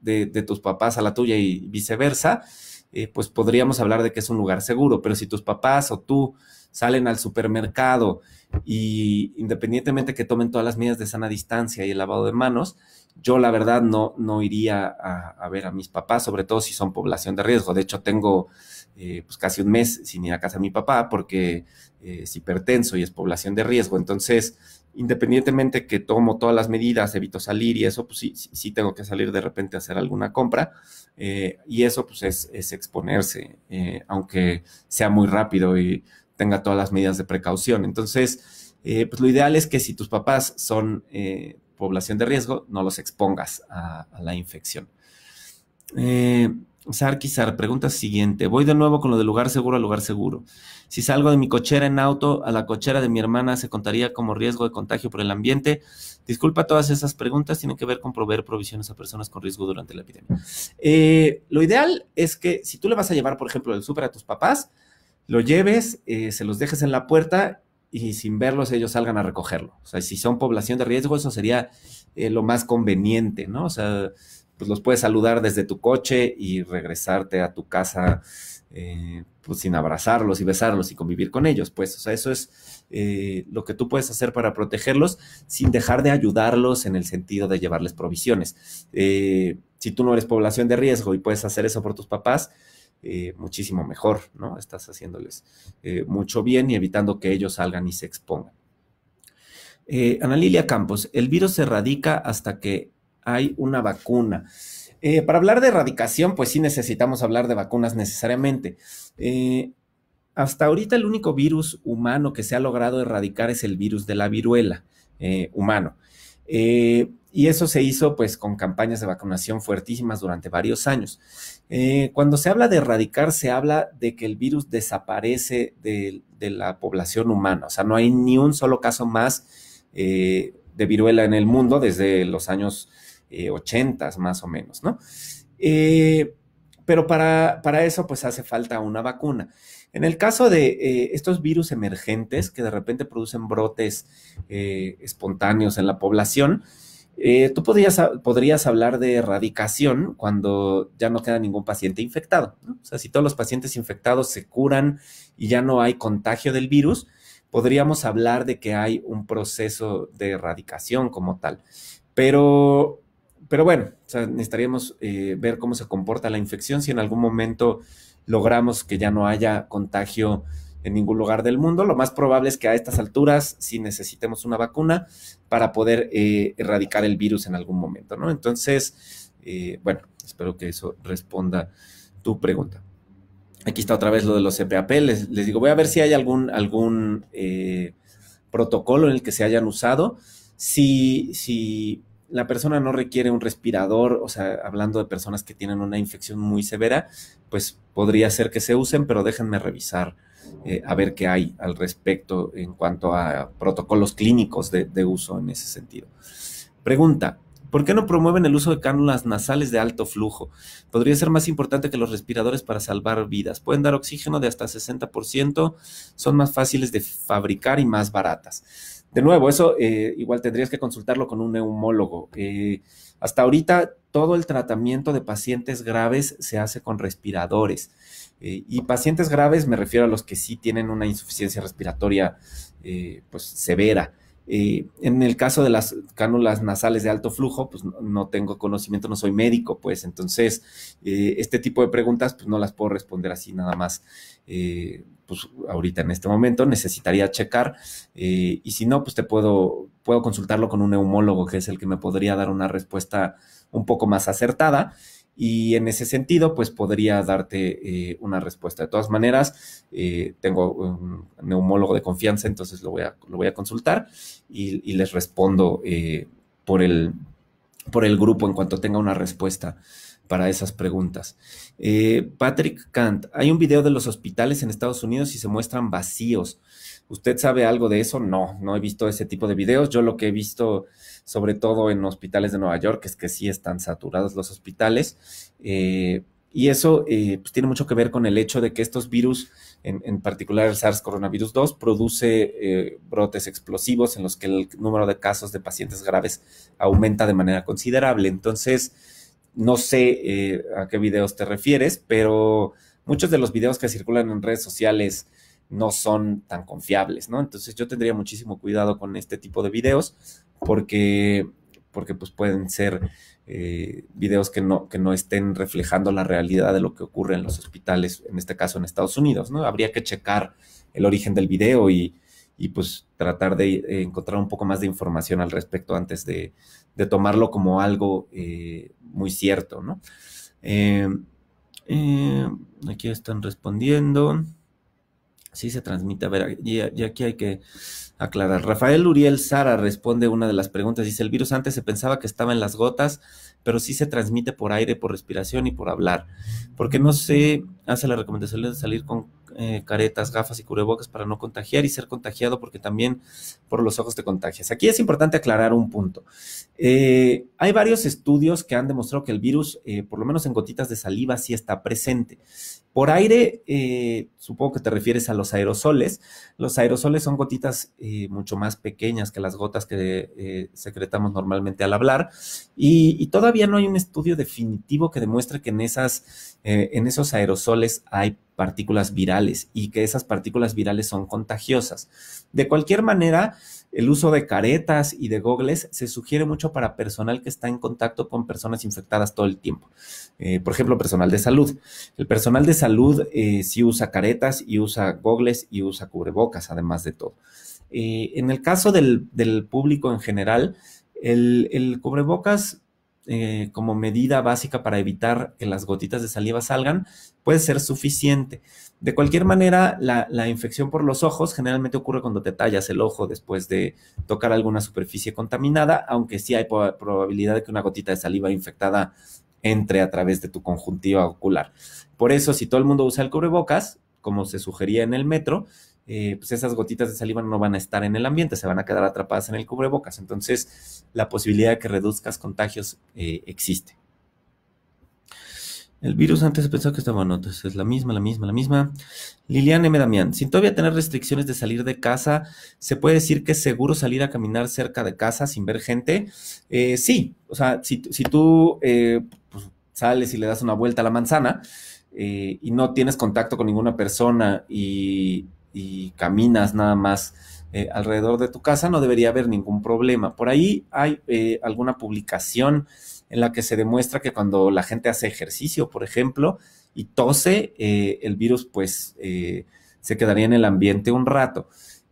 de tus papás a la tuya y viceversa, eh, pues podríamos hablar de que es un lugar seguro, pero si tus papás o tú salen al supermercado y independientemente que tomen todas las medidas de sana distancia y el lavado de manos, yo la verdad no, no iría a ver a mis papás, sobre todo si son población de riesgo. De hecho, tengo eh, pues casi un mes sin ir a casa de mi papá porque eh, es hipertenso y es población de riesgo. Entonces, independientemente que tomo todas las medidas, evito salir y eso, pues sí, sí tengo que salir de repente a hacer alguna compra. Eh, y eso, pues, es, exponerse, aunque sea muy rápido y tenga todas las medidas de precaución. Entonces, pues lo ideal es que si tus papás son población de riesgo, no los expongas a, a la infección. Sarkisar, pregunta siguiente. Voy de nuevo con lo de lugar seguro a lugar seguro. Si salgo de mi cochera en auto a la cochera de mi hermana, ¿se contaría como riesgo de contagio por el ambiente? Disculpa todas esas preguntas, tienen que ver con proveer provisiones a personas con riesgo durante la epidemia. Eh, lo ideal es que si tú le vas a llevar, por ejemplo, el súper a tus papás, lo lleves, eh, se los dejes en la puerta y sin verlos ellos salgan a recogerlo. O sea, si son población de riesgo, eso sería eh, lo más conveniente, ¿no? O sea pues los puedes saludar desde tu coche y regresarte a tu casa eh, pues, sin abrazarlos y besarlos y convivir con ellos, pues, eso es eh, lo que tú puedes hacer para protegerlos sin dejar de ayudarlos en el sentido de llevarles provisiones. Eh, si tú no eres población de riesgo y puedes hacer eso por tus papás, muchísimo mejor, ¿no? Estás haciéndoles mucho bien y evitando que ellos salgan y se expongan. Ana Lilia Campos, el virus se erradica hasta que hay una vacuna. Eh, para hablar de erradicación, pues sí necesitamos hablar de vacunas necesariamente. Eh, hasta ahorita el único virus humano que se ha logrado erradicar es el virus de la viruela eh, humano. y eso se hizo pues con campañas de vacunación fuertísimas durante varios años. cuando se habla de erradicar, se habla de que el virus desaparece de, de la población humana. O sea, no hay ni un solo caso más de viruela en el mundo desde los años eh, 80 más o menos, ¿no? Eh, pero para, eso pues hace falta una vacuna. En el caso de eh, estos virus emergentes que de repente producen brotes eh, espontáneos en la población, tú podrías, podrías, hablar de erradicación cuando ya no queda ningún paciente infectado. O sea, si todos los pacientes infectados se curan y ya no hay contagio del virus, podríamos hablar de que hay un proceso de erradicación como tal. Pero pero bueno, o necesitaríamos eh, ver cómo se comporta la infección, si en algún momento logramos que ya no haya contagio en ningún lugar del mundo. Lo más probable es que a estas alturas sí necesitemos una vacuna para poder eh, erradicar el virus en algún momento, ¿no? Entonces, eh, bueno, espero que eso responda tu pregunta. Aquí está otra vez lo de los CPAP. Les, digo, voy a ver si hay algún, algún protocolo en el que se hayan usado. Si, si la persona no requiere un respirador, o sea, hablando de personas que tienen una infección muy severa, pues podría ser que se usen, pero déjenme revisar eh, a ver qué hay al respecto en cuanto a protocolos clínicos de, de uso en ese sentido. Pregunta, ¿Por qué no promueven el uso de cánulas nasales de alto flujo? Podría ser más importante que los respiradores para salvar vidas. Pueden dar oxígeno de hasta 60%, son más fáciles de fabricar y más baratas. De nuevo, eso eh, igual tendrías que consultarlo con un neumólogo. Eh, hasta ahorita todo el tratamiento de pacientes graves se hace con respiradores. Eh, y pacientes graves me refiero a los que sí tienen una insuficiencia respiratoria pues, severa. en el caso de las cánulas nasales de alto flujo, pues no, tengo conocimiento, no soy médico, pues entonces este tipo de preguntas pues, no las puedo responder así nada más pues ahorita en este momento necesitaría checar eh, y si no, pues te puedo, puedo consultarlo con un neumólogo que es el que me podría dar una respuesta un poco más acertada y en ese sentido, pues podría darte eh, una respuesta. De todas maneras, eh, tengo un neumólogo de confianza, entonces lo voy a, lo voy a consultar y, les respondo por, el, por el grupo en cuanto tenga una respuesta para esas preguntas. Eh, Patrick Kant, hay un video de los hospitales en Estados Unidos y se muestran vacíos. ¿Usted sabe algo de eso? No, no he visto ese tipo de videos. Yo lo que he visto, sobre todo en hospitales de Nueva York, es que sí están saturados los hospitales. Eh, y eso eh, pues, tiene mucho que ver con el hecho de que estos virus, en, particular el SARS cov 2, produce brotes explosivos en los que el número de casos de pacientes graves aumenta de manera considerable. Entonces, no sé eh, a qué videos te refieres, pero muchos de los videos que circulan en redes sociales no son tan confiables, ¿no? Entonces yo tendría muchísimo cuidado con este tipo de videos porque, porque pues pueden ser eh, videos que no, que no estén reflejando la realidad de lo que ocurre en los hospitales, en este caso en Estados Unidos, ¿no? Habría que checar el origen del video y, pues tratar de eh, encontrar un poco más de información al respecto antes de, tomarlo como algo muy cierto, ¿no? Eh, eh, aquí están respondiendo. Sí se transmite. A ver, y, aquí hay que aclarar. Rafael Uriel Sara responde una de las preguntas. Dice, el virus antes se pensaba que estaba en las gotas, pero sí se transmite por aire, por respiración y por hablar. Porque no se hace la recomendación de salir con eh, caretas, gafas y cubrebocas para no contagiar y ser contagiado porque también por los ojos te contagias. Aquí es importante aclarar un punto. Eh, hay varios estudios que han demostrado que el virus, eh, por lo menos en gotitas de saliva, sí está presente. Por aire, eh, supongo que te refieres a los aerosoles. Los aerosoles son gotitas eh, mucho más pequeñas que las gotas que eh, secretamos normalmente al hablar. Y, todavía no hay un estudio definitivo que demuestre que en, esas, en esos aerosoles hay partículas virales y que esas partículas virales son contagiosas. De cualquier manera, el uso de caretas y de gogles se sugiere mucho para personal que está en contacto con personas infectadas todo el tiempo. por ejemplo, personal de salud. El personal de salud salud eh, si usa caretas y usa gogles y usa cubrebocas, además de todo. Eh, en el caso del, público en general, el, cubrebocas eh, como medida básica para evitar que las gotitas de saliva salgan puede ser suficiente. De cualquier manera, la, la infección por los ojos generalmente ocurre cuando te tallas el ojo después de tocar alguna superficie contaminada, aunque sí hay probabilidad de que una gotita de saliva infectada entre a través de tu conjuntiva ocular. Por eso, si todo el mundo usa el cubrebocas, como se sugería en el metro, eh, pues esas gotitas de saliva no van a estar en el ambiente, se van a quedar atrapadas en el cubrebocas. Entonces, la posibilidad de que reduzcas contagios eh, existe. El virus antes pensaba que estaba, Bueno, entonces es la misma, la misma, la misma. Liliana M. Damián, sin todavía tener restricciones de salir de casa, ¿se puede decir que es seguro salir a caminar cerca de casa sin ver gente? Eh, sí, o sea, si tú sales y le das una vuelta a la manzana eh, y no tienes contacto con ninguna persona y, caminas nada más eh, alrededor de tu casa, no debería haber ningún problema. Por ahí hay eh, alguna publicación en la que se demuestra que cuando la gente hace ejercicio, por ejemplo, y tose, el virus pues se quedaría en el ambiente un rato.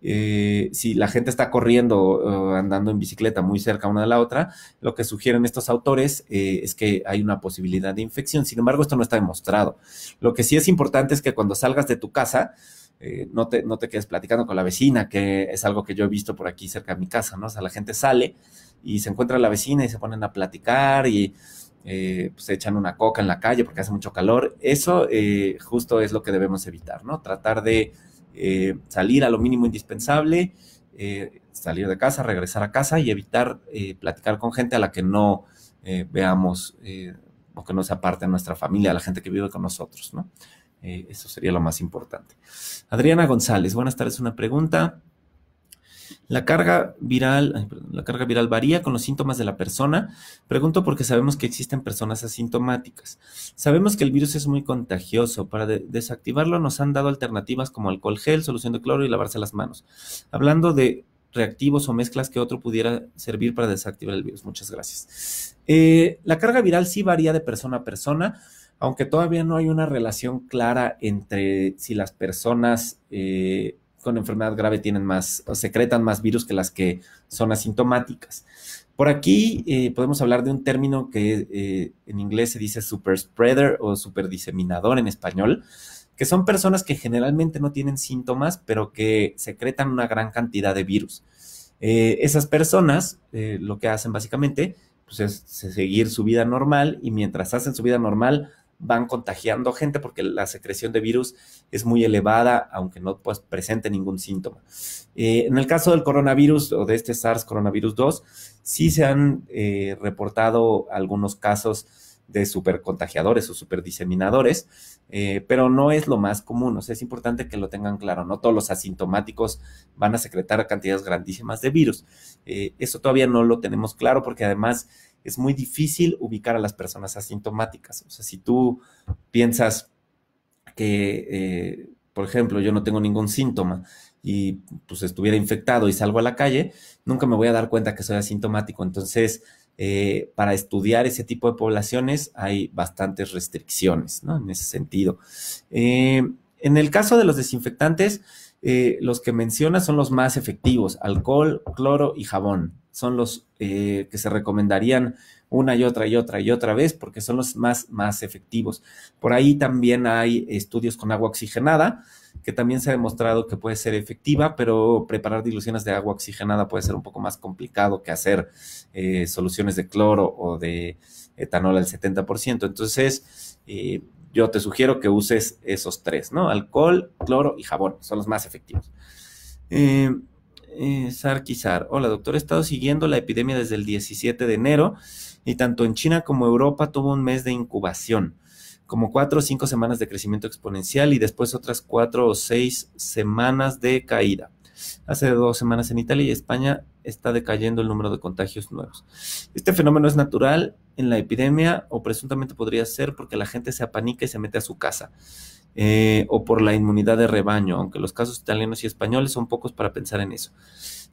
Eh, si la gente está corriendo o uh, andando en bicicleta muy cerca una de la otra, lo que sugieren estos autores eh, es que hay una posibilidad de infección. Sin embargo, esto no está demostrado. Lo que sí es importante es que cuando salgas de tu casa, eh, no, te, no te quedes platicando con la vecina, que es algo que yo he visto por aquí cerca de mi casa, ¿no? O sea, la gente sale y se encuentra la vecina y se ponen a platicar y... Pues, se echan una coca en la calle porque hace mucho calor. Eso justo es lo que debemos evitar, ¿no? Tratar de eh, salir a lo mínimo indispensable, eh, salir de casa, regresar a casa y evitar eh, platicar con gente a la que no veamos o que no sea parte de nuestra familia, la gente que vive con nosotros, ¿no? eso sería lo más importante. Adriana González, buenas tardes, una pregunta. La carga viral, la carga viral varía con los síntomas de la persona. Pregunto porque sabemos que existen personas asintomáticas. Sabemos que el virus es muy contagioso. Para desactivarlo nos han dado alternativas como alcohol gel, solución de cloro y lavarse las manos. Hablando de reactivos o mezclas que otro pudiera servir para desactivar el virus. Muchas gracias. Eh, la carga viral sí varía de persona a persona, aunque todavía no hay una relación clara entre si las personas eh, con enfermedad grave tienen más, secretan más virus que las que son asintomáticas. Por aquí eh, podemos hablar de un término que eh, en inglés se dice super spreader o super diseminador en español, que son personas que generalmente no tienen síntomas, pero que secretan una gran cantidad de virus. Eh, esas personas lo que hacen básicamente pues es seguir su vida normal y mientras hacen su vida normal van contagiando gente porque la secreción de virus es muy elevada, aunque no pues, presente ningún síntoma. Eh, en el caso del coronavirus o de este SARS coronavirus 2, sí se han eh, reportado algunos casos de supercontagiadores o superdiseminadores, eh, pero no es lo más común. O sea, es importante que lo tengan claro. No todos los asintomáticos van a secretar cantidades grandísimas de virus. eso todavía no lo tenemos claro porque además es muy difícil ubicar a las personas asintomáticas. O sea, si tú piensas que, eh, por ejemplo, yo no tengo ningún síntoma y pues estuviera infectado y salgo a la calle, nunca me voy a dar cuenta que soy asintomático. Entonces, eh, para estudiar ese tipo de poblaciones hay bastantes restricciones, ¿no? En ese sentido. Eh, en el caso de los desinfectantes, eh, los que menciona son los más efectivos, alcohol, cloro y jabón. Son los eh, que se recomendarían una y otra y otra y otra vez porque son los más, más efectivos. Por ahí también hay estudios con agua oxigenada, que también se ha demostrado que puede ser efectiva, pero preparar diluciones de agua oxigenada puede ser un poco más complicado que hacer eh, soluciones de cloro o de etanol al 70%. Entonces, yo te sugiero que uses esos tres, ¿no? Alcohol, cloro y jabón, son los más efectivos. Eh, eh hola doctor, he estado siguiendo la epidemia desde el 17 de enero y tanto en China como Europa tuvo un mes de incubación, como cuatro o cinco semanas de crecimiento exponencial y después otras cuatro o seis semanas de caída hace dos semanas en Italia y España está decayendo el número de contagios nuevos. Este fenómeno es natural en la epidemia o presuntamente podría ser porque la gente se apanica y se mete a su casa. Eh, o por la inmunidad de rebaño, aunque los casos italianos y españoles son pocos para pensar en eso.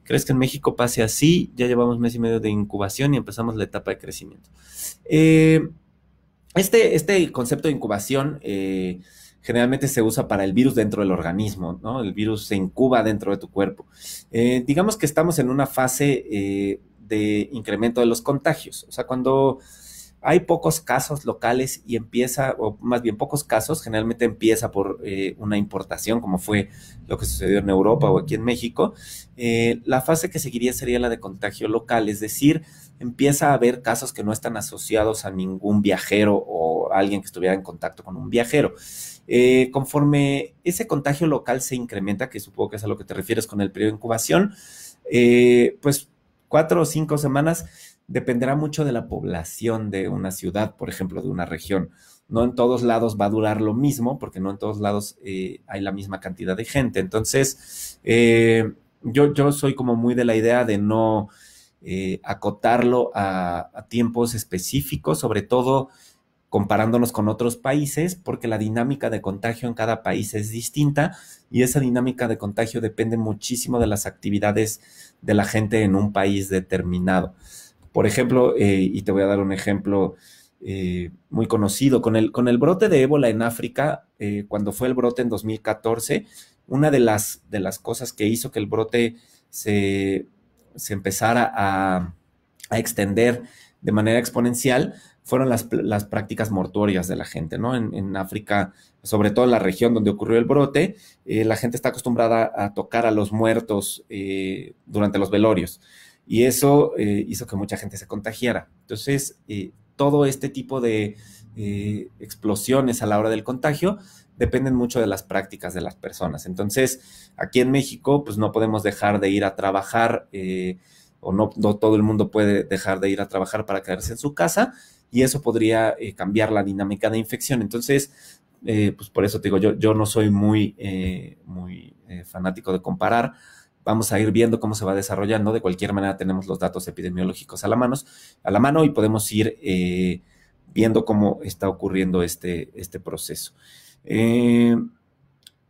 ¿Crees que en México pase así? Ya llevamos mes y medio de incubación y empezamos la etapa de crecimiento. Eh, este, este, concepto de incubación eh, generalmente se usa para el virus dentro del organismo, ¿no? El virus se incuba dentro de tu cuerpo. Eh, digamos que estamos en una fase eh, de incremento de los contagios, o sea, cuando hay pocos casos locales y empieza, o más bien pocos casos, generalmente empieza por eh, una importación, como fue lo que sucedió en Europa o aquí en México. la fase que seguiría sería la de contagio local, es decir, empieza a haber casos que no están asociados a ningún viajero o alguien que estuviera en contacto con un viajero. Eh, conforme ese contagio local se incrementa, que supongo que es a lo que te refieres con el periodo de incubación, eh, pues cuatro o cinco semanas dependerá mucho de la población de una ciudad, por ejemplo, de una región. No en todos lados va a durar lo mismo, porque no en todos lados eh, hay la misma cantidad de gente. Entonces, yo, yo soy como muy de la idea de no eh, acotarlo a, tiempos específicos, sobre todo comparándonos con otros países, porque la dinámica de contagio en cada país es distinta y esa dinámica de contagio depende muchísimo de las actividades de la gente en un país determinado. Por ejemplo, eh, y te voy a dar un ejemplo eh, muy conocido, con el, con el brote de ébola en África, cuando fue el brote en 2014, una de las, de las cosas que hizo que el brote se se empezara a, extender de manera exponencial, fueron las, prácticas mortuorias de la gente, ¿no? En, África, sobre todo en la región donde ocurrió el brote, eh, la gente está acostumbrada a tocar a los muertos eh, durante los velorios y eso eh, hizo que mucha gente se contagiara. Entonces, todo este tipo de explosiones a la hora del contagio dependen mucho de las prácticas de las personas. Entonces, aquí en México, pues no podemos dejar de ir a trabajar eh, o no, todo el mundo puede dejar de ir a trabajar para quedarse en su casa y eso podría eh, cambiar la dinámica de infección. Entonces, eh, pues por eso te digo, yo, yo no soy muy, muy fanático de comparar, vamos a ir viendo cómo se va desarrollando. De cualquier manera, tenemos los datos epidemiológicos a la, a la mano y podemos ir viendo cómo está ocurriendo este, este proceso. Eh,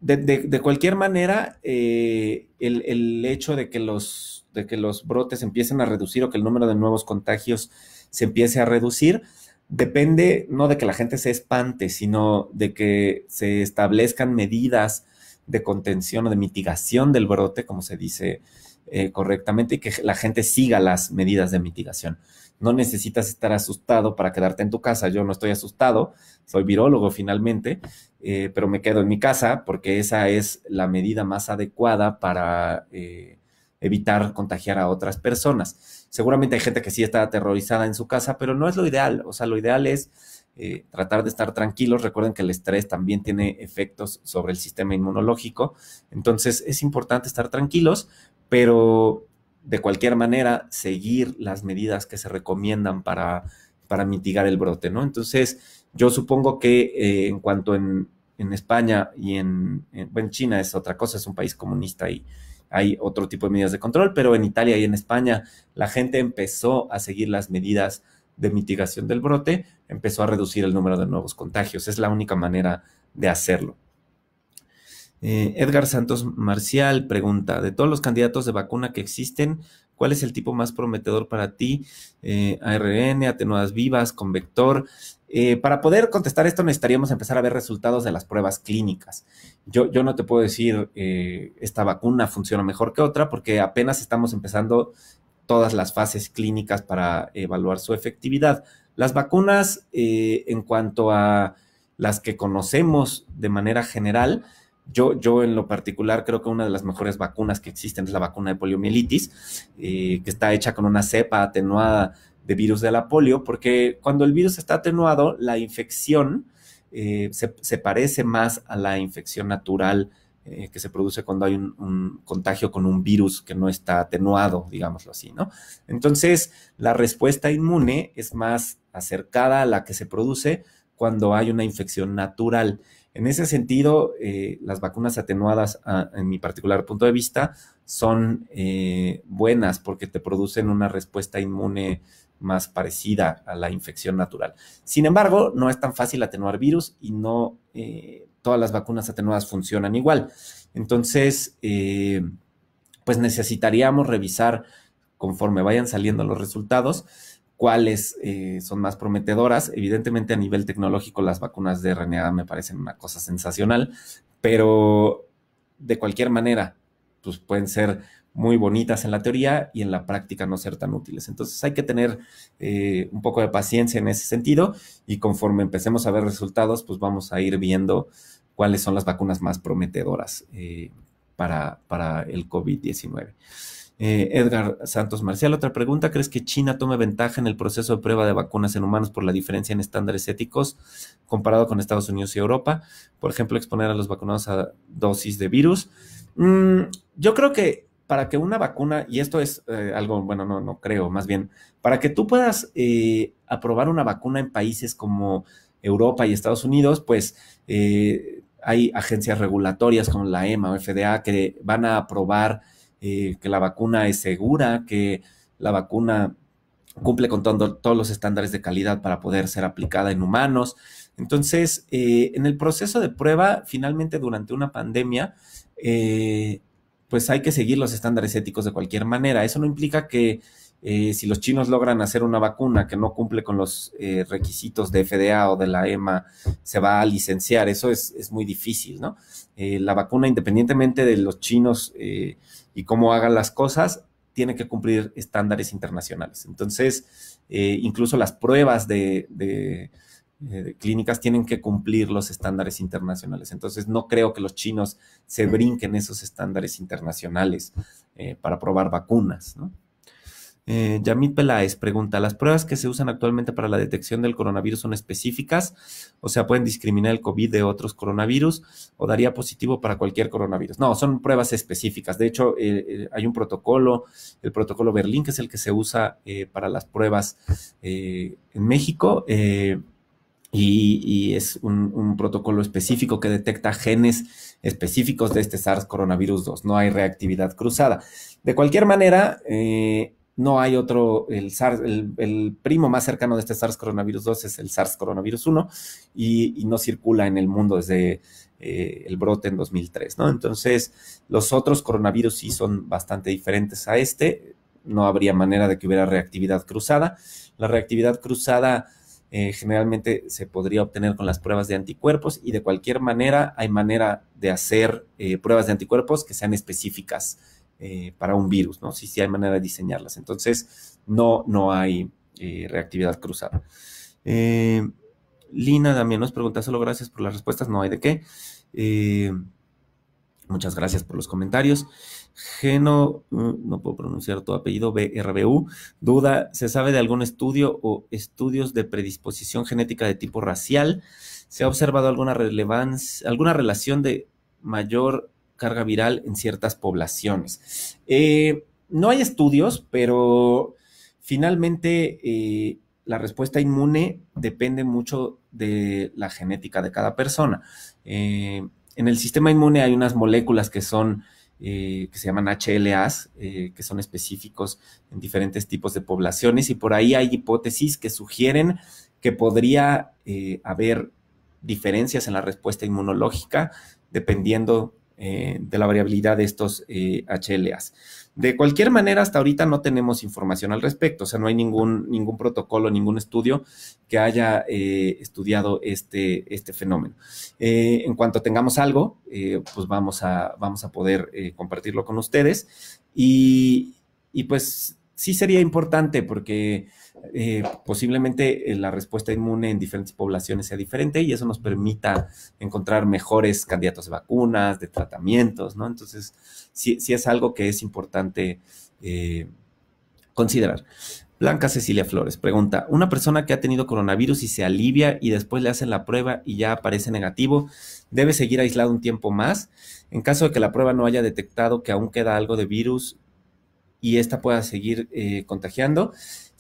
de, cualquier manera, eh, el, hecho de que, los, de que los brotes empiecen a reducir o que el número de nuevos contagios se empiece a reducir, depende no de que la gente se espante, sino de que se establezcan medidas de contención o de mitigación del brote, como se dice eh, correctamente y que la gente siga las medidas de mitigación. No necesitas estar asustado para quedarte en tu casa. Yo no estoy asustado, soy virólogo finalmente, eh, pero me quedo en mi casa porque esa es la medida más adecuada para eh, evitar contagiar a otras personas. Seguramente hay gente que sí está aterrorizada en su casa, pero no es lo ideal. O sea, lo ideal es eh, tratar de estar tranquilos. Recuerden que el estrés también tiene efectos sobre el sistema inmunológico. Entonces es importante estar tranquilos, pero de cualquier manera seguir las medidas que se recomiendan para, para mitigar el brote, ¿no? Entonces yo supongo que eh, en cuanto en, España y en, China es otra cosa, es un país comunista y hay otro tipo de medidas de control, pero en Italia y en España la gente empezó a seguir las medidas de mitigación del brote, empezó a reducir el número de nuevos contagios. Es la única manera de hacerlo. Eh, Edgar Santos Marcial pregunta, de todos los candidatos de vacuna que existen, ¿cuál es el tipo más prometedor para ti? Eh, ARN, atenuadas vivas, con vector. Eh, para poder contestar esto necesitaríamos empezar a ver resultados de las pruebas clínicas. Yo, yo no te puedo decir esta vacuna funciona mejor que otra porque apenas estamos empezando todas las fases clínicas para evaluar su efectividad. Las vacunas, eh, en cuanto a las que conocemos de manera general, yo, yo en lo particular creo que una de las mejores vacunas que existen es la vacuna de poliomielitis, eh, que está hecha con una cepa atenuada de virus de la polio, porque cuando el virus está atenuado, la infección eh, se, se, parece más a la infección natural eh, que se produce cuando hay un, contagio con un virus que no está atenuado, digámoslo así, ¿no? Entonces, la respuesta inmune es más acercada a la que se produce cuando hay una infección natural. En ese sentido, eh, las vacunas atenuadas, ah, en mi particular punto de vista, son eh, buenas porque te producen una respuesta inmune más parecida a la infección natural. Sin embargo, no es tan fácil atenuar virus y no todas las vacunas atenuadas funcionan igual. Entonces, eh, pues necesitaríamos revisar conforme vayan saliendo los resultados cuáles eh, son más prometedoras. Evidentemente a nivel tecnológico las vacunas de RNA me parecen una cosa sensacional, pero de cualquier manera, pues pueden ser muy bonitas en la teoría y en la práctica no ser tan útiles. Entonces hay que tener eh, un poco de paciencia en ese sentido y conforme empecemos a ver resultados, pues vamos a ir viendo cuáles son las vacunas más prometedoras eh, para, para, el COVID-19. Eh, Edgar Santos Marcial, otra pregunta. ¿Crees que China tome ventaja en el proceso de prueba de vacunas en humanos por la diferencia en estándares éticos comparado con Estados Unidos y Europa? Por ejemplo, exponer a los vacunados a dosis de virus. Mm, yo creo que para que una vacuna, y esto es eh, algo, bueno, no, no creo, más bien, para que tú puedas aprobar una vacuna en países como Europa y Estados Unidos, pues hay agencias regulatorias como la EMA o FDA que van a aprobar eh, que la vacuna es segura, que la vacuna cumple con todos los estándares de calidad para poder ser aplicada en humanos. Entonces, eh, en el proceso de prueba, finalmente durante una pandemia, eh, pues hay que seguir los estándares éticos de cualquier manera. Eso no implica que eh, si los chinos logran hacer una vacuna que no cumple con los eh, requisitos de FDA o de la EMA, se va a licenciar. Eso es, muy difícil, ¿no? Eh, la vacuna, independientemente de los chinos y cómo hagan las cosas, tiene que cumplir estándares internacionales. Entonces, incluso las pruebas de, de clínicas tienen que cumplir los estándares internacionales. Entonces, no creo que los chinos se brinquen esos estándares internacionales para probar vacunas, ¿no? Eh, Yamit Peláez pregunta, ¿las pruebas que se usan actualmente para la detección del coronavirus son específicas? O sea, ¿pueden discriminar el COVID de otros coronavirus o daría positivo para cualquier coronavirus? No, son pruebas específicas. De hecho, eh, eh, hay un protocolo, el protocolo Berlín, que es el que se usa para las pruebas en México. Y, es un, protocolo específico que detecta genes específicos de este SARS coronavirus 2. No hay reactividad cruzada. De cualquier manera, no hay otro, el, el, primo más cercano de este SARS coronavirus 2 es el SARS coronavirus 1 y, no circula en el mundo desde eh, el brote en 2003, ¿no? Entonces, los otros coronavirus sí son bastante diferentes a este, no habría manera de que hubiera reactividad cruzada. La reactividad cruzada eh, generalmente se podría obtener con las pruebas de anticuerpos y de cualquier manera hay manera de hacer eh, pruebas de anticuerpos que sean específicas eh, para un virus, ¿no? Sí, sí hay manera de diseñarlas. Entonces, no, no hay eh, reactividad cruzada. Eh, Lina también nos pregunta, solo gracias por las respuestas, no hay de qué. muchas gracias por los comentarios. Geno, uh, no puedo pronunciar tu apellido, BRBU. Duda, ¿se sabe de algún estudio o estudios de predisposición genética de tipo racial? ¿Se ha observado alguna relevancia, alguna relación de mayor carga viral en ciertas poblaciones. Eh, no hay estudios, pero finalmente eh, la respuesta inmune depende mucho de la genética de cada persona. Eh, en el sistema inmune hay unas moléculas que son que se llaman HLAs, que son específicos en diferentes tipos de poblaciones, y por ahí hay hipótesis que sugieren que podría haber diferencias en la respuesta inmunológica dependiendo eh, de la variabilidad de estos HLAs. Eh, de cualquier manera, hasta ahorita no tenemos información al respecto, o sea, no hay ningún, ningún protocolo, ningún estudio que haya eh, estudiado este, este fenómeno. en cuanto tengamos algo, pues vamos a, vamos a poder compartirlo con ustedes y, y, pues sí sería importante porque eh, posiblemente eh, la respuesta inmune en diferentes poblaciones sea diferente y eso nos permita encontrar mejores candidatos de vacunas, de tratamientos, ¿no? Entonces, sí, es algo que es importante eh, considerar. Blanca Cecilia Flores pregunta, ¿una persona que ha tenido coronavirus y se alivia y después le hacen la prueba y ya aparece negativo, debe seguir aislado un tiempo más? En caso de que la prueba no haya detectado que aún queda algo de virus y esta pueda seguir contagiando,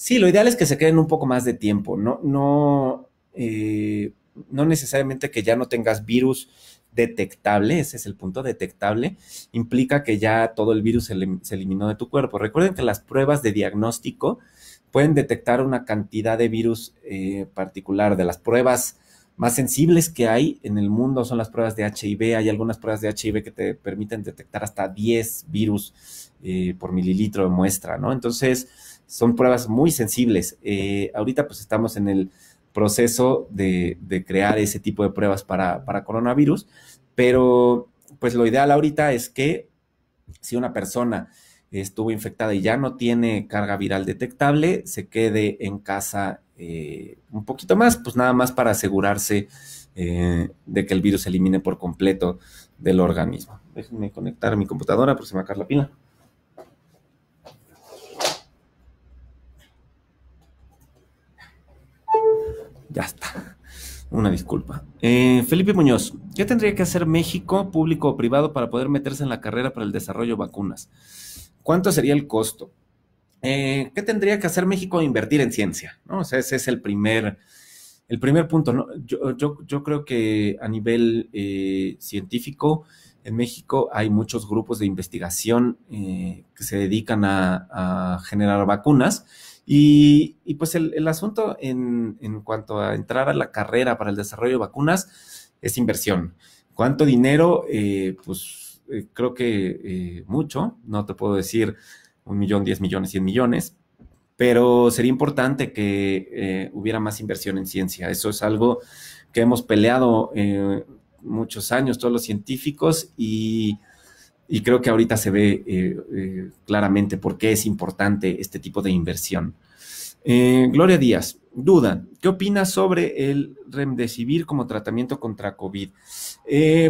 Sí, lo ideal es que se queden un poco más de tiempo, no, no, eh, no necesariamente que ya no tengas virus detectable, ese es el punto, detectable, implica que ya todo el virus se, eliminó de tu cuerpo. Recuerden que las pruebas de diagnóstico pueden detectar una cantidad de virus eh, particular, de las pruebas más sensibles que hay en el mundo son las pruebas de HIV. Hay algunas pruebas de HIV que te permiten detectar hasta 10 virus eh, por mililitro de muestra, ¿no? Entonces, son pruebas muy sensibles. Eh, ahorita pues estamos en el proceso de, crear ese tipo de pruebas para, coronavirus, pero pues lo ideal ahorita es que si una persona estuvo infectada y ya no tiene carga viral detectable, se quede en casa eh, un poquito más, pues nada más para asegurarse eh, de que el virus se elimine por completo del organismo. Déjenme conectar mi computadora por si me la pila. Ya está. Una disculpa. Eh, Felipe Muñoz, ¿qué tendría que hacer México, público o privado, para poder meterse en la carrera para el desarrollo de vacunas? ¿Cuánto sería el costo? Eh, ¿Qué tendría que hacer México invertir en ciencia? ¿No? O sea, ese es el primer, el primer punto. Yo, creo que a nivel eh, científico, en México hay muchos grupos de investigación que se dedican a generar vacunas y, pues el, asunto en, cuanto a entrar a la carrera para el desarrollo de vacunas es inversión. ¿Cuánto dinero? Eh, pues eh, creo que eh, mucho, no te puedo decir un millón, diez millones, cien millones, pero sería importante que hubiera más inversión en ciencia. Eso es algo que hemos peleado muchos años, todos los científicos, y y creo que ahorita se ve eh, eh, claramente por qué es importante este tipo de inversión. Eh, Gloria Díaz, duda, ¿qué opinas sobre el remdesivir como tratamiento contra COVID?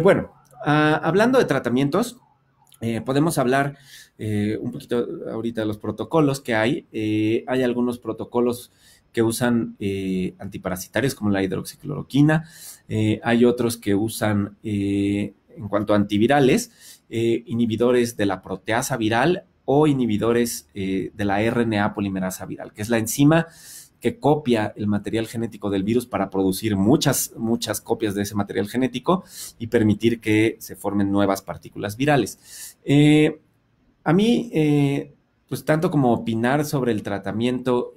bueno, ah, hablando de tratamientos, podemos hablar un poquito ahorita de los protocolos que hay. hay algunos protocolos que usan antiparasitarios como la hidroxicloroquina. hay otros que usan en cuanto a antivirales eh, inhibidores de la proteasa viral o inhibidores eh, de la RNA polimerasa viral, que es la enzima que copia el material genético del virus para producir muchas, muchas copias de ese material genético y permitir que se formen nuevas partículas virales. Eh, a mí, pues tanto como opinar sobre el tratamiento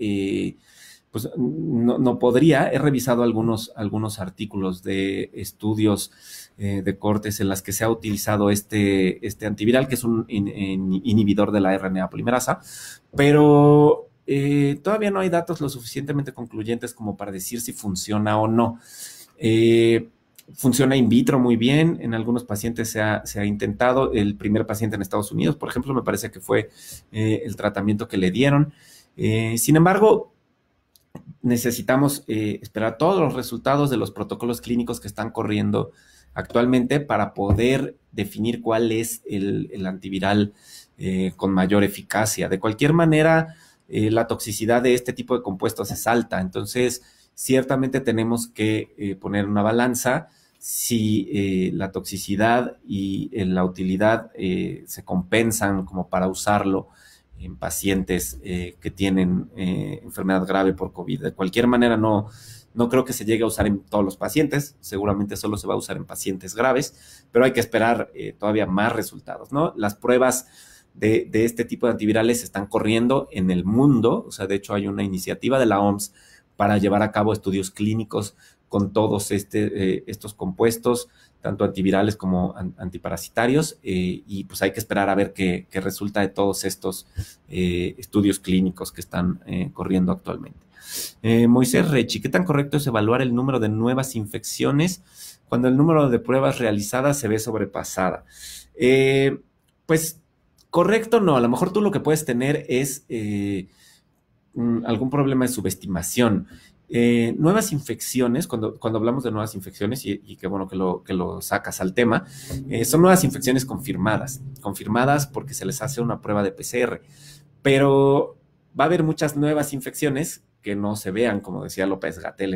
pues no, podría. He revisado algunos, algunos artículos de estudios eh, de cortes en las que se ha utilizado este, este antiviral, que es un inhibidor de la RNA polimerasa, pero eh, todavía no hay datos lo suficientemente concluyentes como para decir si funciona o no. Eh, funciona in vitro muy bien. En algunos pacientes se ha, intentado. El primer paciente en Estados Unidos, por ejemplo, me parece que fue el tratamiento que le dieron. sin embargo, necesitamos eh, esperar todos los resultados de los protocolos clínicos que están corriendo actualmente para poder definir cuál es el, antiviral eh, con mayor eficacia. De cualquier manera, eh, la toxicidad de este tipo de compuestos es alta, entonces ciertamente tenemos que poner una balanza si la toxicidad y la utilidad se compensan como para usarlo en pacientes eh, que tienen eh, enfermedad grave por COVID. De cualquier manera, no, no creo que se llegue a usar en todos los pacientes, seguramente solo se va a usar en pacientes graves, pero hay que esperar eh, todavía más resultados, ¿no? Las pruebas de, este tipo de antivirales están corriendo en el mundo, o sea, de hecho hay una iniciativa de la OMS para llevar a cabo estudios clínicos con todos este, estos compuestos tanto antivirales como antiparasitarios, eh, y pues hay que esperar a ver qué, resulta de todos estos eh, estudios clínicos que están eh, corriendo actualmente. Moisés Rechi, ¿qué tan correcto es evaluar el número de nuevas infecciones cuando el número de pruebas realizadas se ve sobrepasada? pues correcto no, a lo mejor tú lo que puedes tener es algún problema de subestimación. Eh, nuevas infecciones, cuando, cuando hablamos de nuevas infecciones, y, qué bueno que lo, que lo sacas al tema, eh, son nuevas infecciones confirmadas, confirmadas porque se les hace una prueba de PCR, pero va a haber muchas nuevas infecciones que no se vean, como decía López Gatel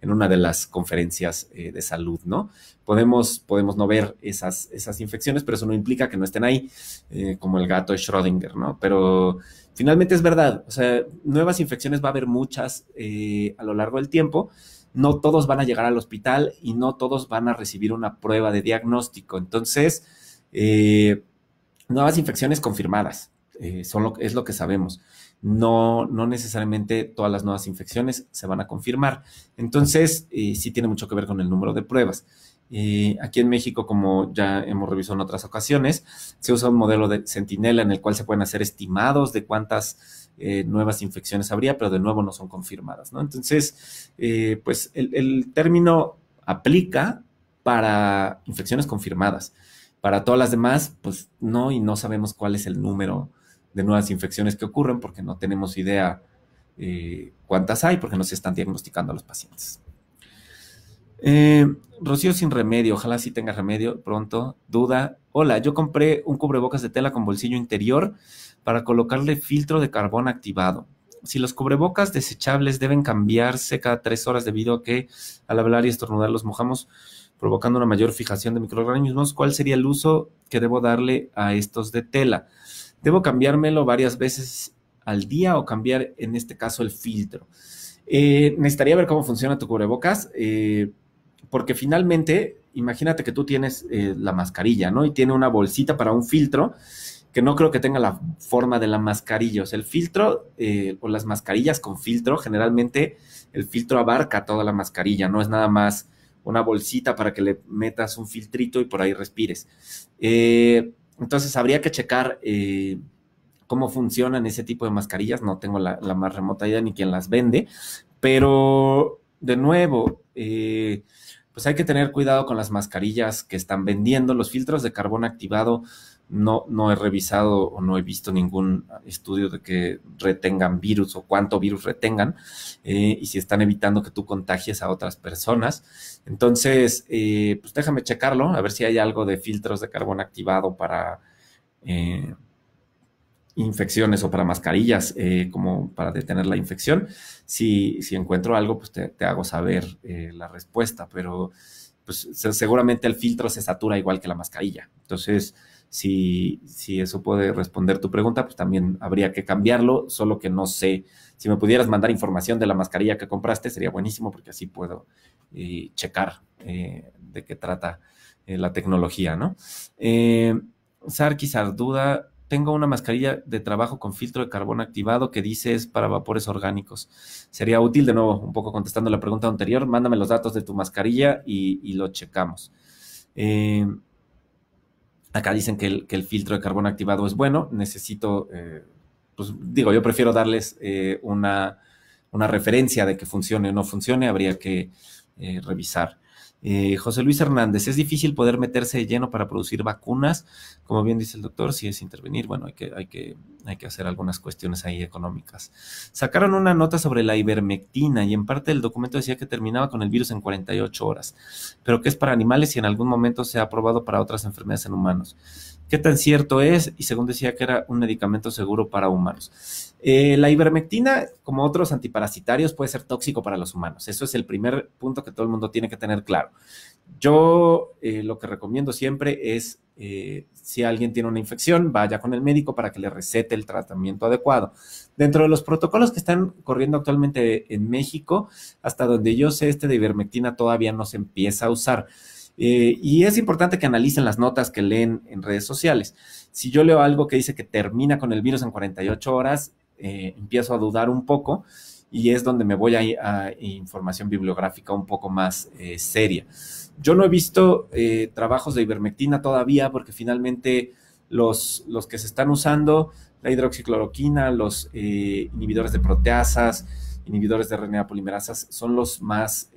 en, una de las conferencias eh, de salud, ¿no? Podemos, podemos no ver esas, esas infecciones, pero eso no implica que no estén ahí, eh, como el gato de Schrödinger, ¿no? Pero finalmente es verdad, o sea, nuevas infecciones va a haber muchas eh, a lo largo del tiempo. No todos van a llegar al hospital y no todos van a recibir una prueba de diagnóstico. Entonces, nuevas infecciones confirmadas, son lo, es lo que sabemos no, no necesariamente todas las nuevas infecciones se van a confirmar. Entonces, eh, sí tiene mucho que ver con el número de pruebas. Eh, aquí en México, como ya hemos revisado en otras ocasiones, se usa un modelo de sentinela en el cual se pueden hacer estimados de cuántas eh, nuevas infecciones habría, pero de nuevo no son confirmadas, Entonces, pues el, el término aplica para infecciones confirmadas. Para todas las demás, pues no, y no sabemos cuál es el número de nuevas infecciones que ocurren porque no tenemos idea eh, cuántas hay porque no se están diagnosticando a los pacientes. Eh, Rocío sin remedio, ojalá sí tenga remedio pronto. Duda. Hola, yo compré un cubrebocas de tela con bolsillo interior para colocarle filtro de carbón activado. Si los cubrebocas desechables deben cambiarse cada tres horas debido a que al hablar y estornudar los mojamos, provocando una mayor fijación de microorganismos, ¿cuál sería el uso que debo darle a estos de tela? ¿Debo cambiármelo varias veces al día o cambiar en este caso el filtro? Eh, necesitaría ver cómo funciona tu cubrebocas, eh, porque finalmente, imagínate que tú tienes eh, la mascarilla, ¿no? Y tiene una bolsita para un filtro que no creo que tenga la forma de la mascarilla. O sea, el filtro o las mascarillas con filtro, generalmente el filtro abarca toda la mascarilla, no es nada más una bolsita para que le metas un filtrito y por ahí respires. Eh, entonces habría que checar eh, cómo funcionan ese tipo de mascarillas. No tengo la, más remota idea ni quién las vende, pero de nuevo, eh, pues hay que tener cuidado con las mascarillas que están vendiendo. Los filtros de carbón activado no, he revisado o no he visto ningún estudio de que retengan virus o cuánto virus retengan eh, y si están evitando que tú contagies a otras personas. Entonces, eh, pues déjame checarlo, a ver si hay algo de filtros de carbón activado para eh, infecciones o para mascarillas, como para detener la infección. Si, si encuentro algo, pues te, hago saber la respuesta, pero pues, seguramente el filtro se satura igual que la mascarilla. Entonces, si, eso puede responder tu pregunta, pues también habría que cambiarlo, solo que no sé. Si me pudieras mandar información de la mascarilla que compraste, sería buenísimo porque así puedo eh, checar eh, de qué trata eh, la tecnología, ¿no? Eh, Sarkis tengo una mascarilla de trabajo con filtro de carbón activado que dice es para vapores orgánicos. Sería útil, de nuevo, un poco contestando la pregunta anterior, mándame los datos de tu mascarilla y, lo checamos. Acá dicen que el, filtro de carbón activado es bueno. Necesito, eh, pues digo, yo prefiero darles eh, una, una, referencia de que funcione o no funcione. Habría que eh, revisar. Eh, José Luis Hernández, es difícil poder meterse de lleno para producir vacunas, como bien dice el doctor, si es intervenir, bueno, hay que, hay que, hacer algunas cuestiones ahí económicas. Sacaron una nota sobre la ivermectina y en parte el documento decía que terminaba con el virus en 48 horas, pero que es para animales y en algún momento se ha aprobado para otras enfermedades en humanos qué tan cierto es, y según decía que era un medicamento seguro para humanos. Eh, la ivermectina, como otros antiparasitarios, puede ser tóxico para los humanos. Eso es el primer punto que todo el mundo tiene que tener claro. Yo eh, lo que recomiendo siempre es, eh, si alguien tiene una infección, vaya con el médico para que le recete el tratamiento adecuado. Dentro de los protocolos que están corriendo actualmente en México, hasta donde yo sé, este de ivermectina todavía no se empieza a usar. Eh, y es importante que analicen las notas que leen en redes sociales. Si yo leo algo que dice que termina con el virus en 48 horas, eh, empiezo a dudar un poco y es donde me voy a, información bibliográfica un poco más eh, seria. Yo no he visto trabajos de ivermectina todavía porque finalmente los, los que se están usando, la hidroxicloroquina, los inhibidores de proteasas, inhibidores de RNA polimerasas, son los más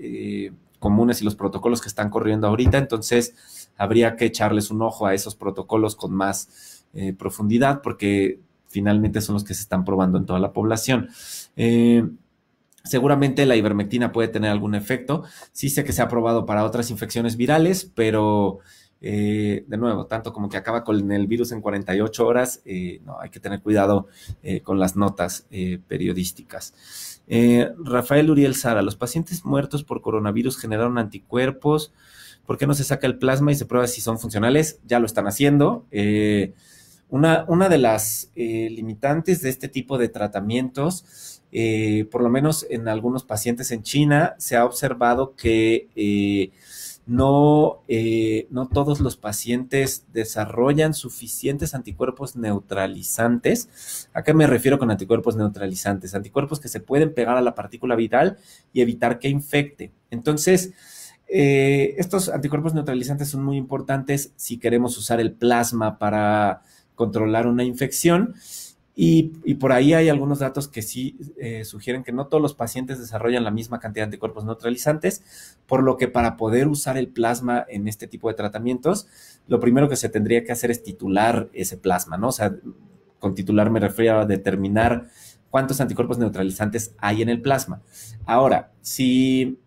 comunes y los protocolos que están corriendo ahorita, entonces habría que echarles un ojo a esos protocolos con más eh, profundidad porque finalmente son los que se están probando en toda la población. Eh, seguramente la ivermectina puede tener algún efecto. Sí sé que se ha probado para otras infecciones virales, pero eh, de nuevo, tanto como que acaba con el virus en 48 horas, no, hay que tener cuidado con las notas periodísticas. Eh, Rafael Uriel Sara, los pacientes muertos por coronavirus generaron anticuerpos. ¿Por qué no se saca el plasma y se prueba si son funcionales? Ya lo están haciendo. Eh, una, una, de las eh, limitantes de este tipo de tratamientos, por lo menos en algunos pacientes en China, se ha observado que no, eh, no todos los pacientes desarrollan suficientes anticuerpos neutralizantes. ¿A qué me refiero con anticuerpos neutralizantes? Anticuerpos que se pueden pegar a la partícula viral y evitar que infecte. Entonces, eh, estos anticuerpos neutralizantes son muy importantes si queremos usar el plasma para controlar una infección y, por ahí hay algunos datos que sí eh, sugieren que no todos los pacientes desarrollan la misma cantidad de anticuerpos neutralizantes, por lo que para poder usar el plasma en este tipo de tratamientos, lo primero que se tendría que hacer es titular ese plasma, ¿no? O sea, con titular me refiero a determinar cuántos anticuerpos neutralizantes hay en el plasma. Ahora, si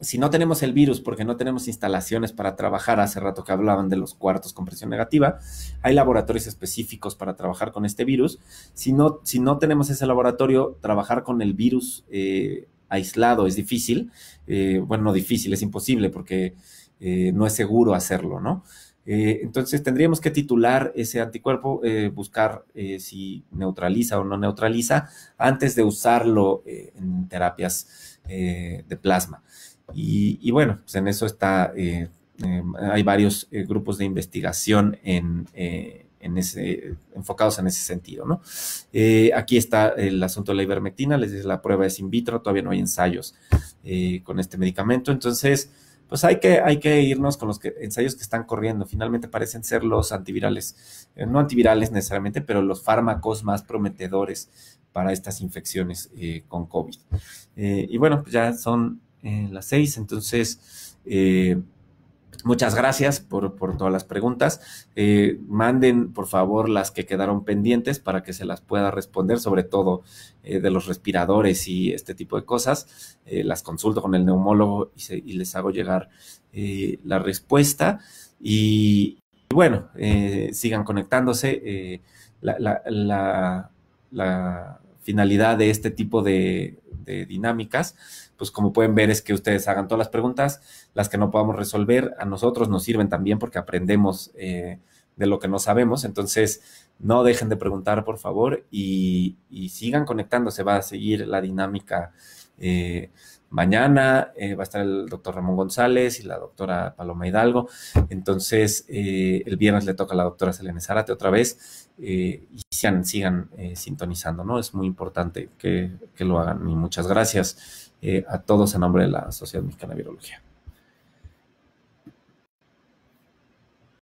si no tenemos el virus porque no tenemos instalaciones para trabajar, hace rato que hablaban de los cuartos con presión negativa, hay laboratorios específicos para trabajar con este virus. Si no, si no tenemos ese laboratorio, trabajar con el virus eh, aislado es difícil. Eh, bueno, no difícil, es imposible porque eh, no es seguro hacerlo, ¿no? entonces tendríamos que titular ese anticuerpo, buscar si neutraliza o no neutraliza antes de usarlo en terapias de plasma. Y, bueno, pues en eso está, eh, eh, hay varios eh, grupos de investigación en, ese, enfocados en ese sentido, ¿no? aquí está el asunto de la ivermectina, les dice la prueba es in vitro, todavía no hay ensayos con este medicamento, entonces pues hay que, hay que irnos con los que, ensayos que están corriendo. Finalmente parecen ser los antivirales, no antivirales necesariamente, pero los fármacos más prometedores para estas infecciones con COVID. y bueno, pues ya son en eh, las seis. Entonces, eh, muchas gracias por, todas las preguntas. Eh, manden, por favor, las que quedaron pendientes para que se las pueda responder, sobre todo de los respiradores y este tipo de cosas. las consulto con el neumólogo y, les hago llegar la respuesta. Y, bueno, sigan conectándose. la, finalidad de este tipo de dinámicas pues como pueden ver es que ustedes hagan todas las preguntas, las que no podamos resolver, a nosotros nos sirven también porque aprendemos eh, de lo que no sabemos, entonces no dejen de preguntar por favor y, y sigan conectándose, va a seguir la dinámica. Eh, mañana eh, va a estar el doctor Ramón González y la doctora Paloma Hidalgo. Entonces, el viernes le toca a la doctora Selene Zárate otra vez y sigan, sigan sintonizando, ¿no? Es muy importante que, que lo hagan y muchas gracias. Eh, a todos en nombre de la Sociedad Mexicana de Virología.